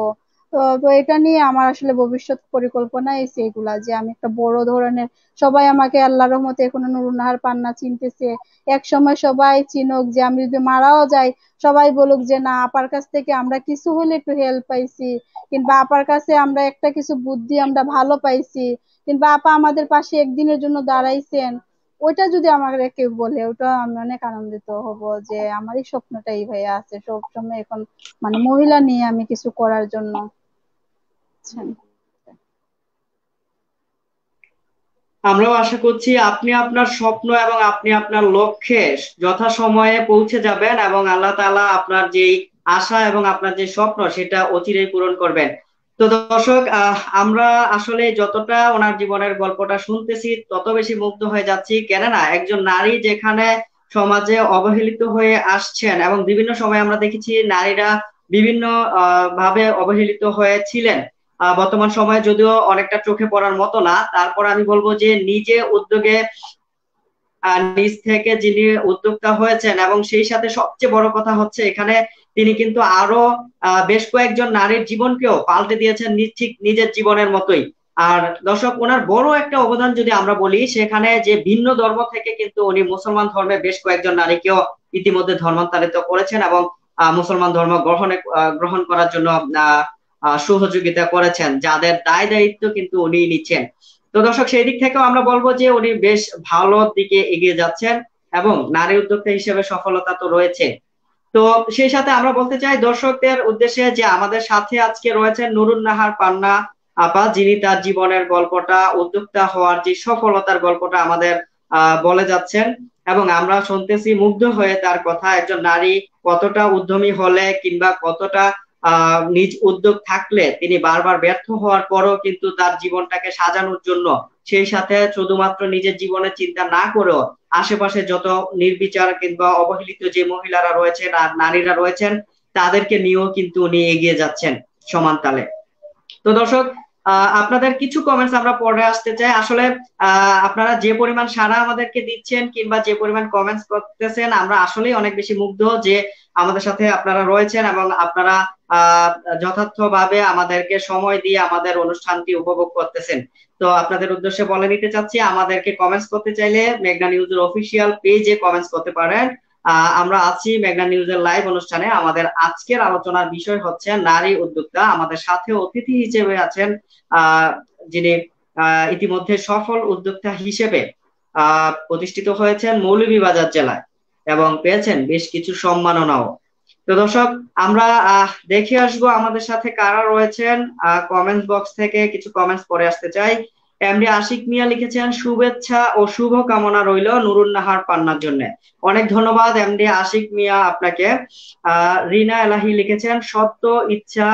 তো তো এটা নিয়ে আমার আসলে ভবিষ্যৎ পরিকল্পনা এসে এগুলা যে আমি একটা বড় ধরনের সবাই আমাকে আল্লাহর রহমতে এখনো নুরুন্নাহার পান্না চিনতেছে এক সময় সবাই চিনুক যে আমি যদি মারাও যাই সবাই বলুক যে না আপার কাছ থেকে আমরা কিছু হলে একটু হেল্প পাইছি কিংবা আপার কাছে আমরা একটা কিছু বুদ্ধি আমরা ভালো পাইছি কিংবা আপা আমাদের পাশে একদিনের জন্য দাঁড়াইছেন ওইটা যদি আমাকে কেউ বলে ওটা আমি অনেক আনন্দিত হব যে স্বপ্নটা এই ভাইয়া আছে সবসময় এখন মানে মহিলা নিয়ে আমি কিছু করার জন্য আমরাও আশা করছি আপনি আপনার স্বপ্ন এবং আপনি আপনার লক্ষ্যে যথা সময়ে পৌঁছে যাবেন এবং আল্লাহ তালা আপনার যে আশা এবং আপনার যে স্বপ্ন সেটা অচিরেই পূরণ করবেন তো দর্শক আমরা আসলে যতটা ওনার জীবনের গল্পটা শুনতেছি তত বেশি মুগ্ধ হয়ে যাচ্ছি কেননা একজন নারী যেখানে সমাজে অবহেলিত হয়ে আসছেন এবং বিভিন্ন সময় আমরা দেখেছি নারীরা বিভিন্ন ভাবে অবহেলিত হয়েছিলেন বর্তমান সময়ে যদিও অনেকটা চোখে পড়ার মতো না তারপর আমি বলবো যে নিজে উদ্যোগে নিজ থেকে যিনি উদ্যোক্তা হয়েছেন এবং সেই সাথে সবচেয়ে বড় কথা হচ্ছে এখানে তিনি কিন্তু আরো বেশ কয়েকজন নারীর জীবনকেও পাল্টে দিয়েছেন ঠিক নিজের জীবনের মতোই আর দর্শক ওনার বড় একটা অবদান যদি আমরা বলি সেখানে যে ভিন্ন ধর্ম থেকে কিন্তু উনি মুসলমান ধর্মে বেশ কয়েকজন নারীকেও ইতিমধ্যে ধর্মান্তরিত করেছেন এবং মুসলমান ধর্ম গ্রহণে গ্রহণ করার জন্য সহযোগিতা করেছেন যাদের দায় দায়িত্ব কিন্তু উনি নিচ্ছেন তো দর্শক সেই দিক থেকেও আমরা বলবো যে উনি বেশ ভালো দিকে এগিয়ে যাচ্ছেন এবং নারী উদ্যোক্তা হিসেবে সফলতা তো রয়েছে তো সেই সাথে আমরা বলতে চাই দর্শকদের উদ্দেশ্যে যে আমাদের সাথে আজকে রয়েছেন নুরুন নাহার পান্না আপা যিনি তার জীবনের গল্পটা উদ্যোক্তা হওয়ার যে সফলতার গল্পটা আমাদের বলে যাচ্ছেন এবং আমরা শুনতেছি মুগ্ধ হয়ে তার কথা একজন নারী কতটা উদ্যমী হলে কিংবা কতটা নিজ উদ্যোগ থাকলে তিনি বারবার ব্যর্থ হওয়ার পরও কিন্তু তার জীবনটাকে সাজানোর জন্য সেই সাথে শুধুমাত্র নিজের জীবনের চিন্তা না করেও আশেপাশে যত নির্বিচার কিংবা অবহেলিত যে মহিলারা রয়েছেন আর নারীরা রয়েছেন তাদেরকে নিয়েও কিন্তু উনি এগিয়ে যাচ্ছেন সমান তালে তো দর্শক আপনাদের কিছু কমেন্টস আমরা পরে আসতে চাই আসলে আপনারা যে পরিমাণ সারা আমাদেরকে দিচ্ছেন কিংবা যে পরিমাণ কমেন্টস করতেছেন আমরা আসলেই অনেক বেশি মুগ্ধ যে আমাদের সাথে আপনারা রয়েছেন এবং আপনারা যথার্থভাবে আমাদেরকে সময় দিয়ে আমাদের অনুষ্ঠানটি উপভোগ করতেছেন তো আপনাদের উদ্দেশ্যে বলে নিতে চাচ্ছি আমাদেরকে কমেন্টস করতে চাইলে মেঘনা নিউজের অফিসিয়াল পেজে কমেন্টস করতে পারেন আমরা আছি মেঘনা নিউজের লাইভ অনুষ্ঠানে আমাদের আজকের আলোচনার বিষয় হচ্ছে নারী উদ্যোক্তা আমাদের সাথে অতিথি হিসেবে আছেন যিনি ইতিমধ্যে সফল উদ্যোক্তা হিসেবে প্রতিষ্ঠিত হয়েছেন মৌলভীবাজার জেলায় এবং পেয়েছেন বেশ কিছু সম্মাননাও তো দর্শক আমরা দেখে আসবো আমাদের সাথে কারা রয়েছেন কমেন্টস বক্স থেকে কিছু কমেন্টস পরে আসতে চাই এমডি আশিক মিয়া লিখেছেন শুভেচ্ছা ও শুভ কামনা রইল নাহার পান্নার জন্য অনেক ধন্যবাদ এমডি আশিক মিয়া আপনাকে রিনা এলাহি লিখেছেন সত্য ইচ্ছা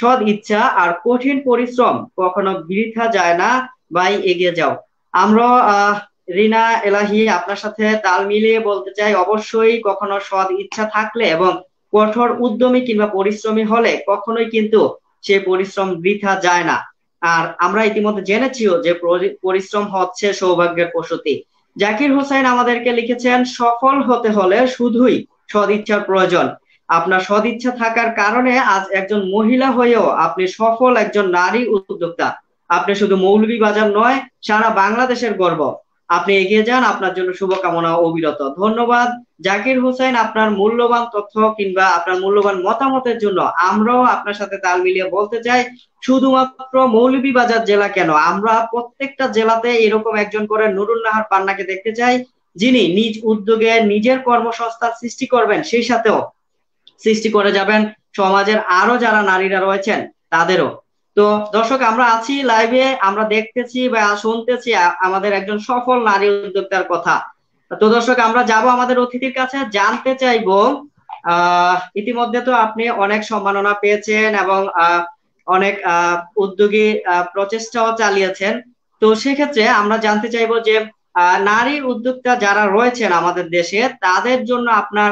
সৎ ইচ্ছা আর কঠিন পরিশ্রম কখনো বৃথা যায় না বাই এগিয়ে যাও আমরা রিনা এলাহি আপনার সাথে তাল মিলিয়ে বলতে চাই অবশ্যই কখনো সৎ ইচ্ছা থাকলে এবং কঠোর উদ্যমী কিংবা পরিশ্রমী হলে কখনোই কিন্তু সে পরিশ্রম বৃথা যায় না আর আমরা ইতিমধ্যে জেনেছিও যে পরিশ্রম হচ্ছে সৌভাগ্যের প্রসূতি জাকির হোসাইন আমাদেরকে লিখেছেন সফল হতে হলে শুধুই সদিচ্ছার প্রয়োজন আপনার সদিচ্ছা থাকার কারণে আজ একজন মহিলা হয়েও আপনি সফল একজন নারী উদ্যোক্তা আপনি শুধু বাজার নয় সারা বাংলাদেশের গর্ব আপনি এগিয়ে যান আপনার জন্য শুভকামনা অবিরত ধন্যবাদ জাকির হোসেন আপনার মূল্যবান তথ্য কিংবা আপনার মূল্যবান মতামতের জন্য আমরাও আপনার সাথে তাল মিলিয়ে বলতে চাই শুধুমাত্র মৌলভীবাজার জেলা কেন আমরা প্রত্যেকটা জেলাতে এরকম একজন করে নুরুল নাহার পান্নাকে দেখতে চাই যিনি নিজ উদ্যোগে নিজের কর্মসংস্থান সৃষ্টি করবেন সেই সাথেও সৃষ্টি করে যাবেন সমাজের আরো যারা নারীরা রয়েছেন তাদেরও তো দর্শক আমরা আছি লাইভে আমরা দেখতেছি বা শুনতেছি আমাদের একজন সফল নারী উদ্যোক্তার কথা তো দর্শক আমরা যাব আমাদের অতিথির কাছে জানতে চাইবো ইতিমধ্যে তো আপনি অনেক সম্মাননা পেয়েছেন এবং অনেক উদ্যোগী প্রচেষ্টাও চালিয়েছেন তো সেক্ষেত্রে আমরা জানতে চাইবো যে নারী উদ্যোক্তা যারা রয়েছেন আমাদের দেশে তাদের জন্য আপনার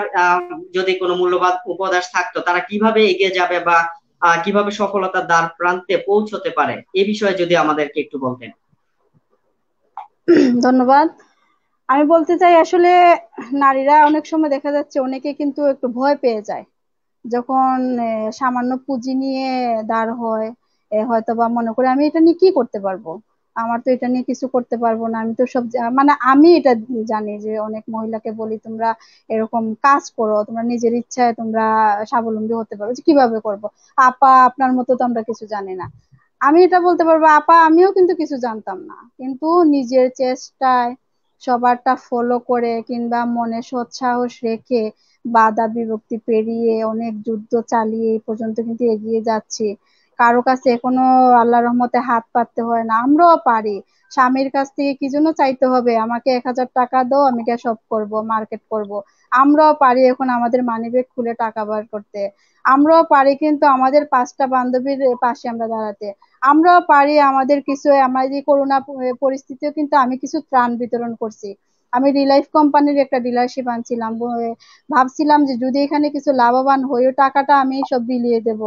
যদি কোনো মূল্যবান উপদেশ থাকতো তারা কিভাবে এগিয়ে যাবে বা কিভাবে সফলতার দ্বার প্রান্তে পৌঁছতে পারে এ বিষয়ে যদি আমাদেরকে একটু বলতেন ধন্যবাদ আমি বলতে চাই আসলে নারীরা অনেক সময় দেখা যাচ্ছে অনেকে কিন্তু একটু ভয় পেয়ে যায় যখন সামান্য পুঁজি নিয়ে দাঁড় হয় হয়তো বা মনে করে আমি এটা নিয়ে কি করতে পারবো আমার তো এটা নিয়ে কিছু করতে পারবো না আমি তো সব মানে আমি এটা জানি যে অনেক মহিলাকে বলি তোমরা এরকম কাজ করো তোমরা নিজের ইচ্ছায় তোমরা স্বাবলম্বী হতে পারো যে কিভাবে করব আপা আপনার মতো তো আমরা কিছু জানি না আমি এটা বলতে পারবো আপা আমিও কিন্তু কিছু জানতাম না কিন্তু নিজের চেষ্টায় সবারটা ফলো করে কিংবা মনে সৎসাহস রেখে বাধা বিভক্তি পেরিয়ে অনেক যুদ্ধ চালিয়ে এই পর্যন্ত কিন্তু এগিয়ে যাচ্ছি কারো কাছে কোনো আল্লাহর রহমতে হাত পাততে হয় না আমরাও পারি স্বামীর কাছ থেকে কি জন্য চাইতে হবে আমাকে এক হাজার টাকা দাও আমি গিয়ে সব করব মার্কেট করব আমরাও পারি এখন আমাদের মানিব্যাগ খুলে টাকা বার করতে আমরাও পারি কিন্তু আমাদের পাঁচটা বান্ধবীর পাশে আমরা দাঁড়াতে আমরাও পারি আমাদের কিছু আমাদের করোনা পরিস্থিতিও কিন্তু আমি কিছু ত্রাণ বিতরণ করছি আমি রিলাইফ কোম্পানির একটা ডিলারশিপ আনছিলাম ভাবছিলাম যে যদি এখানে কিছু লাভবান হয়েও টাকাটা আমি সব বিলিয়ে দেব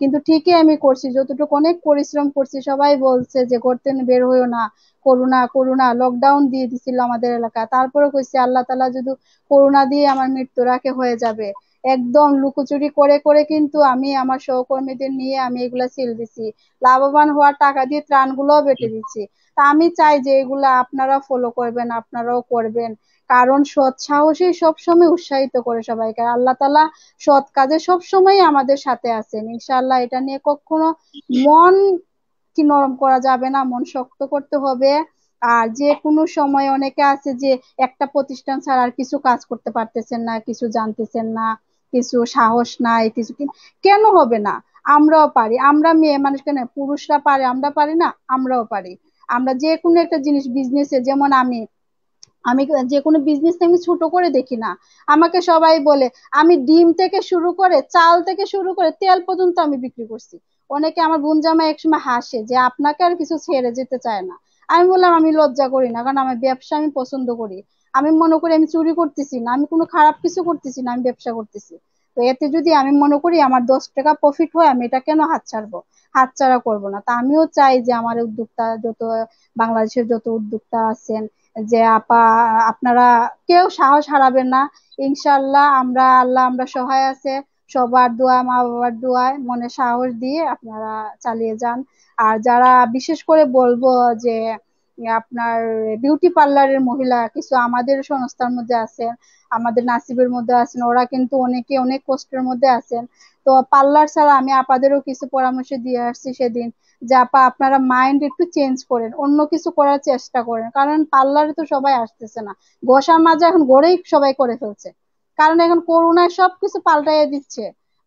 কিন্তু ঠিকই আমি করছি যতটুকু অনেক পরিশ্রম করছি সবাই বলছে যে করতে বের হইও না করোনা করোনা লকডাউন দিয়ে দিছিল আমাদের এলাকা তারপরে কইছে আল্লাহ তালা যদি করোনা দিয়ে আমার মৃত্যু রাখে হয়ে যাবে একদম লুকোচুরি করে করে কিন্তু আমি আমার সহকর্মীদের নিয়ে আমি এগুলা সিল দিছি লাভবান হওয়ার টাকা দিয়ে ত্রাণগুলোও বেটে দিচ্ছি তা আমি চাই যে এগুলা আপনারা ফলো করবেন আপনারাও করবেন কারণ সৎ সাহসী সবসময় উৎসাহিত করে সবাইকে আল্লাহ তালা সৎ কাজে সবসময় আমাদের সাথে আছেন ইনশাল্লাহ এটা নিয়ে কখনো মন কি নরম করা যাবে না মন শক্ত করতে হবে আর যে কোনো সময় অনেকে আছে যে একটা প্রতিষ্ঠান ছাড়া আর কিছু কাজ করতে পারতেছেন না কিছু জানতেছেন না কিছু সাহস নাই কিছু কেন হবে না আমরাও পারি আমরা মেয়ে মানুষ কেন পুরুষরা পারে আমরা পারি না আমরাও পারি আমরা যে কোনো একটা জিনিস বিজনেসে যেমন আমি আমি যে কোনো বিজনেস আমি ছোট করে দেখি না আমাকে সবাই বলে আমি ডিম থেকে শুরু করে চাল থেকে শুরু করে তেল পর্যন্ত আমি বিক্রি করছি অনেকে আমার বোন জামাই একসময় হাসে যে আপনাকে আর কিছু ছেড়ে যেতে চায় না আমি বললাম আমি লজ্জা করি না কারণ আমার ব্যবসা আমি পছন্দ করি আমি মনে করি আমি চুরি করতেছি না আমি কোনো খারাপ কিছু করতেছি না আমি ব্যবসা করতেছি তো এতে যদি আমি মনে করি আমার দশ টাকা প্রফিট হয় আমি এটা কেন হাত ছাড়বো হাত ছাড়া করবো না তা আমিও চাই যে আমার উদ্যোক্তা যত বাংলাদেশের যত উদ্যোক্তা আছেন যে আপা আপনারা কেউ সাহস হারাবেন না ইনশাল্লাহ আমরা আল্লাহ আমরা সহায় আছে সবার দোয়া মা বাবার দোয়ায় মনে সাহস দিয়ে আপনারা চালিয়ে যান আর যারা বিশেষ করে বলবো যে আপনার বিউটি পার্লারের মহিলা কিছু আমাদের সংস্থার মধ্যে আছেন আমাদের নাসিবের মধ্যে আছেন ওরা কিন্তু অনেকে অনেক কষ্টের মধ্যে আছেন তো পার্লার ছাড়া আমি আপাদেরও কিছু পরামর্শ দিয়ে আসছি সেদিন যে আপা আপনারা মাইন্ড একটু চেঞ্জ করেন অন্য কিছু করার চেষ্টা করেন কারণ পার্লারে তো সবাই আসতেছে না গোসার মাঝে এখন গড়েই সবাই করে ফেলছে কারণ এখন করোনায় সবকিছু পাল্টাইয়ে দিচ্ছে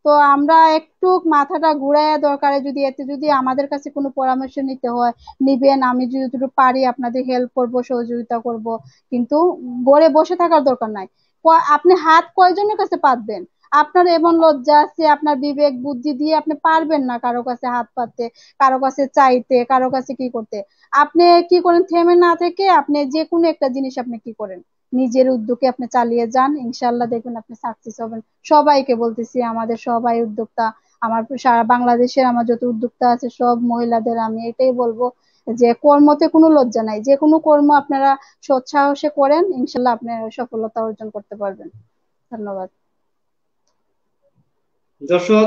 তো আমরা একটু মাথাটা ঘুরাইয়া দরকারে যদি এতে যদি আমাদের কাছে কোনো পরামর্শ নিতে হয় নিবেন আমি যদি পারি আপনাদের হেল্প করব সহযোগিতা করব কিন্তু গড়ে বসে থাকার দরকার নাই আপনি হাত কয়জনের কাছে পাতবেন আপনার এমন লজ্জা আছে আপনার বিবেক বুদ্ধি দিয়ে আপনি পারবেন না কারো কাছে হাত পাততে কারো কাছে চাইতে কারো কাছে কি করতে আপনি কি করেন থেমে না থেকে আপনি যে কোনো একটা জিনিস আপনি কি করেন নিজের উদ্যোগে আপনি চালিয়ে যান ইনশাল্লাহ দেখবেন আপনি সাকসেস হবেন সবাইকে বলতেছি আমাদের সবাই উদ্যোক্তা আমার সারা বাংলাদেশের আমার যত উদ্যোক্তা আছে সব মহিলাদের আমি এটাই বলবো যে কর্মতে কোনো লজ্জা নাই যে কোনো কর্ম আপনারা সৎসাহসে করেন ইনশাল্লাহ আপনার সফলতা অর্জন করতে পারবেন ধন্যবাদ দর্শক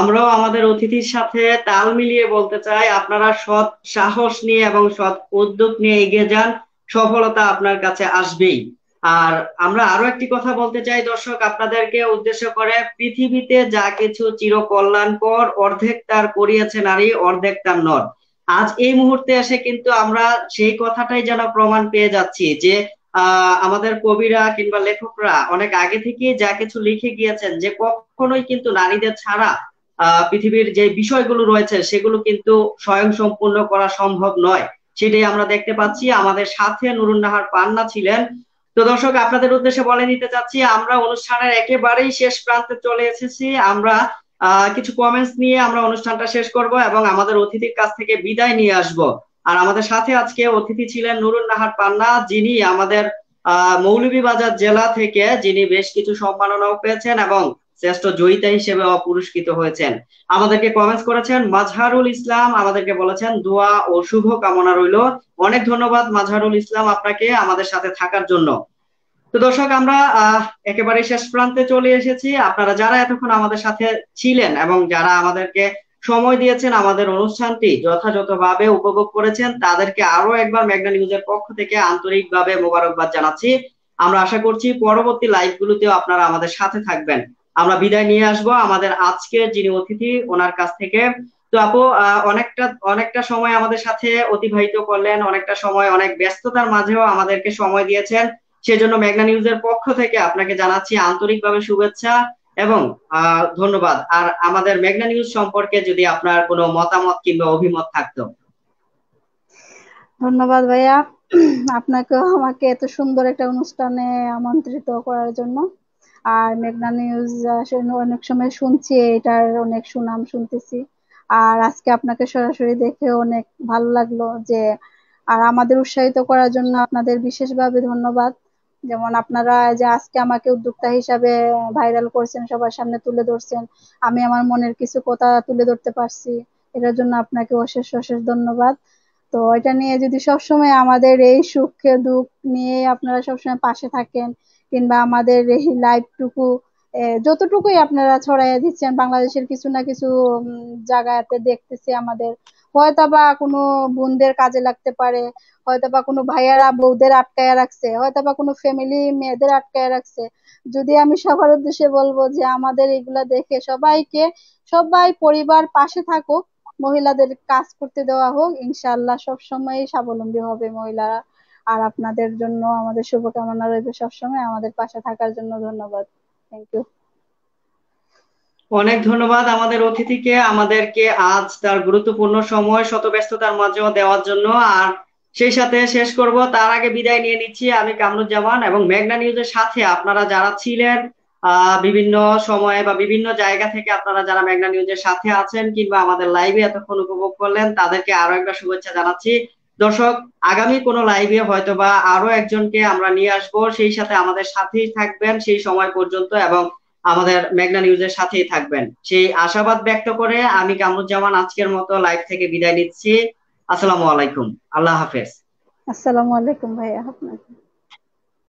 আমরাও আমাদের অতিথির সাথে তাল মিলিয়ে বলতে চাই আপনারা সৎ সাহস নিয়ে এবং সৎ উদ্যোগ নিয়ে এগিয়ে যান সফলতা আপনার কাছে আসবেই আর আমরা আরো একটি কথা বলতে চাই দর্শক আপনাদেরকে উদ্দেশ্য করে পৃথিবীতে যা কিছু কল্যাণকর অর্ধেক তার করিয়াছে নারী অর্ধেক তার নর আজ এই মুহূর্তে এসে কিন্তু আমরা সেই কথাটাই যেন প্রমাণ পেয়ে যাচ্ছি যে আমাদের কবিরা কিংবা লেখকরা অনেক আগে থেকেই যা কিছু লিখে গিয়েছেন যে কখনোই কিন্তু নারীদের ছাড়া পৃথিবীর যে বিষয়গুলো রয়েছে সেগুলো কিন্তু স্বয়ং সম্পূর্ণ করা সম্ভব নয় সেটাই আমরা দেখতে পাচ্ছি আমাদের সাথে নুরুন্নাহার পান্না ছিলেন তো দর্শক আপনাদের উদ্দেশ্যে বলে নিতে চাচ্ছি আমরা অনুষ্ঠানের একেবারেই শেষ প্রান্তে চলে এসেছি আমরা কিছু কমেন্টস নিয়ে আমরা অনুষ্ঠানটা শেষ করব এবং আমাদের অতিথির কাছ থেকে বিদায় নিয়ে আসব আর আমাদের সাথে আজকে অতিথি ছিলেন নুরুন নাহার পান্না যিনি আমাদের আহ মৌলভীবাজার জেলা থেকে যিনি বেশ কিছু সম্মাননাও পেয়েছেন এবং শ্রেষ্ঠ জয়িতা হিসেবে অপুরস্কৃত হয়েছেন আমাদেরকে কমেন্টস করেছেন মাজহারুল ইসলাম আমাদেরকে বলেছেন দোয়া ও শুভ কামনা রইল অনেক ধন্যবাদ মাজহারুল ইসলাম আপনাকে আমাদের সাথে থাকার জন্য তো দর্শক আমরা একেবারে শেষ প্রান্তে চলে এসেছি আপনারা যারা এতক্ষণ আমাদের সাথে ছিলেন এবং যারা আমাদেরকে সময় দিয়েছেন আমাদের অনুষ্ঠানটি যথাযথভাবে উপভোগ করেছেন তাদেরকে আরো একবার মেঘনা নিউজের পক্ষ থেকে আন্তরিকভাবে মোবারকবাদ জানাচ্ছি আমরা আশা করছি পরবর্তী লাইভগুলোতেও আপনারা আমাদের সাথে থাকবেন আমরা বিদায় নিয়ে আসব আমাদের আজকে যিনি অতিথি ওনার কাছ থেকে তো আপু অনেকটা অনেকটা সময় আমাদের সাথে অতিবাহিত করলেন অনেকটা সময় অনেক ব্যস্ততার মাঝেও আমাদেরকে সময় দিয়েছেন সেজন্য মেঘনা নিউজের পক্ষ থেকে আপনাকে জানাচ্ছি আন্তরিকভাবে শুভেচ্ছা এবং ধন্যবাদ আর আমাদের মেঘনা নিউজ সম্পর্কে যদি আপনার কোনো মতামত কিংবা অভিমত থাকতো ধন্যবাদ ভাইয়া আপনাকে আমাকে এত সুন্দর একটা অনুষ্ঠানে আমন্ত্রিত করার জন্য আর মেঘনা নিউজ আসলে অনেক সময় শুনছি এটার অনেক সুনাম শুনতেছি আর আজকে আপনাকে সরাসরি দেখে অনেক ভালো লাগলো যে আর আমাদের উৎসাহিত করার জন্য আপনাদের বিশেষভাবে ধন্যবাদ যেমন আপনারা যে আজকে আমাকে উদ্যোক্তা হিসাবে ভাইরাল করছেন সবার সামনে তুলে ধরছেন আমি আমার মনের কিছু কথা তুলে ধরতে পারছি এটার জন্য আপনাকে অশেষ অশেষ ধন্যবাদ তো এটা নিয়ে যদি সবসময় আমাদের এই সুখে দুঃখ নিয়ে আপনারা সবসময় পাশে থাকেন কিংবা আমাদের এই লাইভটুকু যতটুকুই আপনারা ছড়াইয়া দিচ্ছেন বাংলাদেশের কিছু না কিছু জায়গাতে দেখতেছি আমাদের হয়তো বা কোনো বোনদের কাজে লাগতে পারে হয়তো বা কোনো ভাইয়ারা বউদের আটকায় রাখছে হয়তো বা কোনো ফ্যামিলি মেয়েদের আটকায় রাখছে যদি আমি সবার উদ্দেশ্যে বলবো যে আমাদের এগুলা দেখে সবাইকে সবাই পরিবার পাশে থাকুক মহিলাদের কাজ করতে দেওয়া হোক ইনশাল্লাহ সবসময় স্বাবলম্বী হবে মহিলারা আর আপনাদের জন্য আমাদের শুভকামনা রইবে সবসময় আমাদের পাশে থাকার জন্য ধন্যবাদ থ্যাংক ইউ অনেক ধন্যবাদ আমাদের অতিথিকে আমাদেরকে আজ তার গুরুত্বপূর্ণ সময় শত ব্যস্ততার মাঝেও দেওয়ার জন্য আর সেই সাথে শেষ করব তার আগে বিদায় নিয়ে নিচ্ছি আমি কামরুজ্জামান এবং মেঘনা নিউজের সাথে আপনারা যারা ছিলেন বিভিন্ন সময়ে বা বিভিন্ন জায়গা থেকে আপনারা যারা মেঘনা নিউজের সাথে আছেন কিংবা আমাদের লাইভে এতক্ষণ উপভোগ করলেন তাদেরকে আরো একটা শুভেচ্ছা জানাচ্ছি দর্শক আগামী কোন লাইভে হয়তো বা আরো একজনকে আমরা নিয়ে আসব সেই সাথে আমাদের সাথেই থাকবেন সেই সময় পর্যন্ত এবং আমাদের মেঘনা নিউজের সাথেই থাকবেন সেই আশাবাদ ব্যক্ত করে আমি কামরুজ্জামান আজকের মতো লাইভ থেকে বিদায় নিচ্ছি আসসালামু আলাইকুম আল্লাহ হাফেজ আসসালামু আলাইকুম ভাইয়া আপনাকে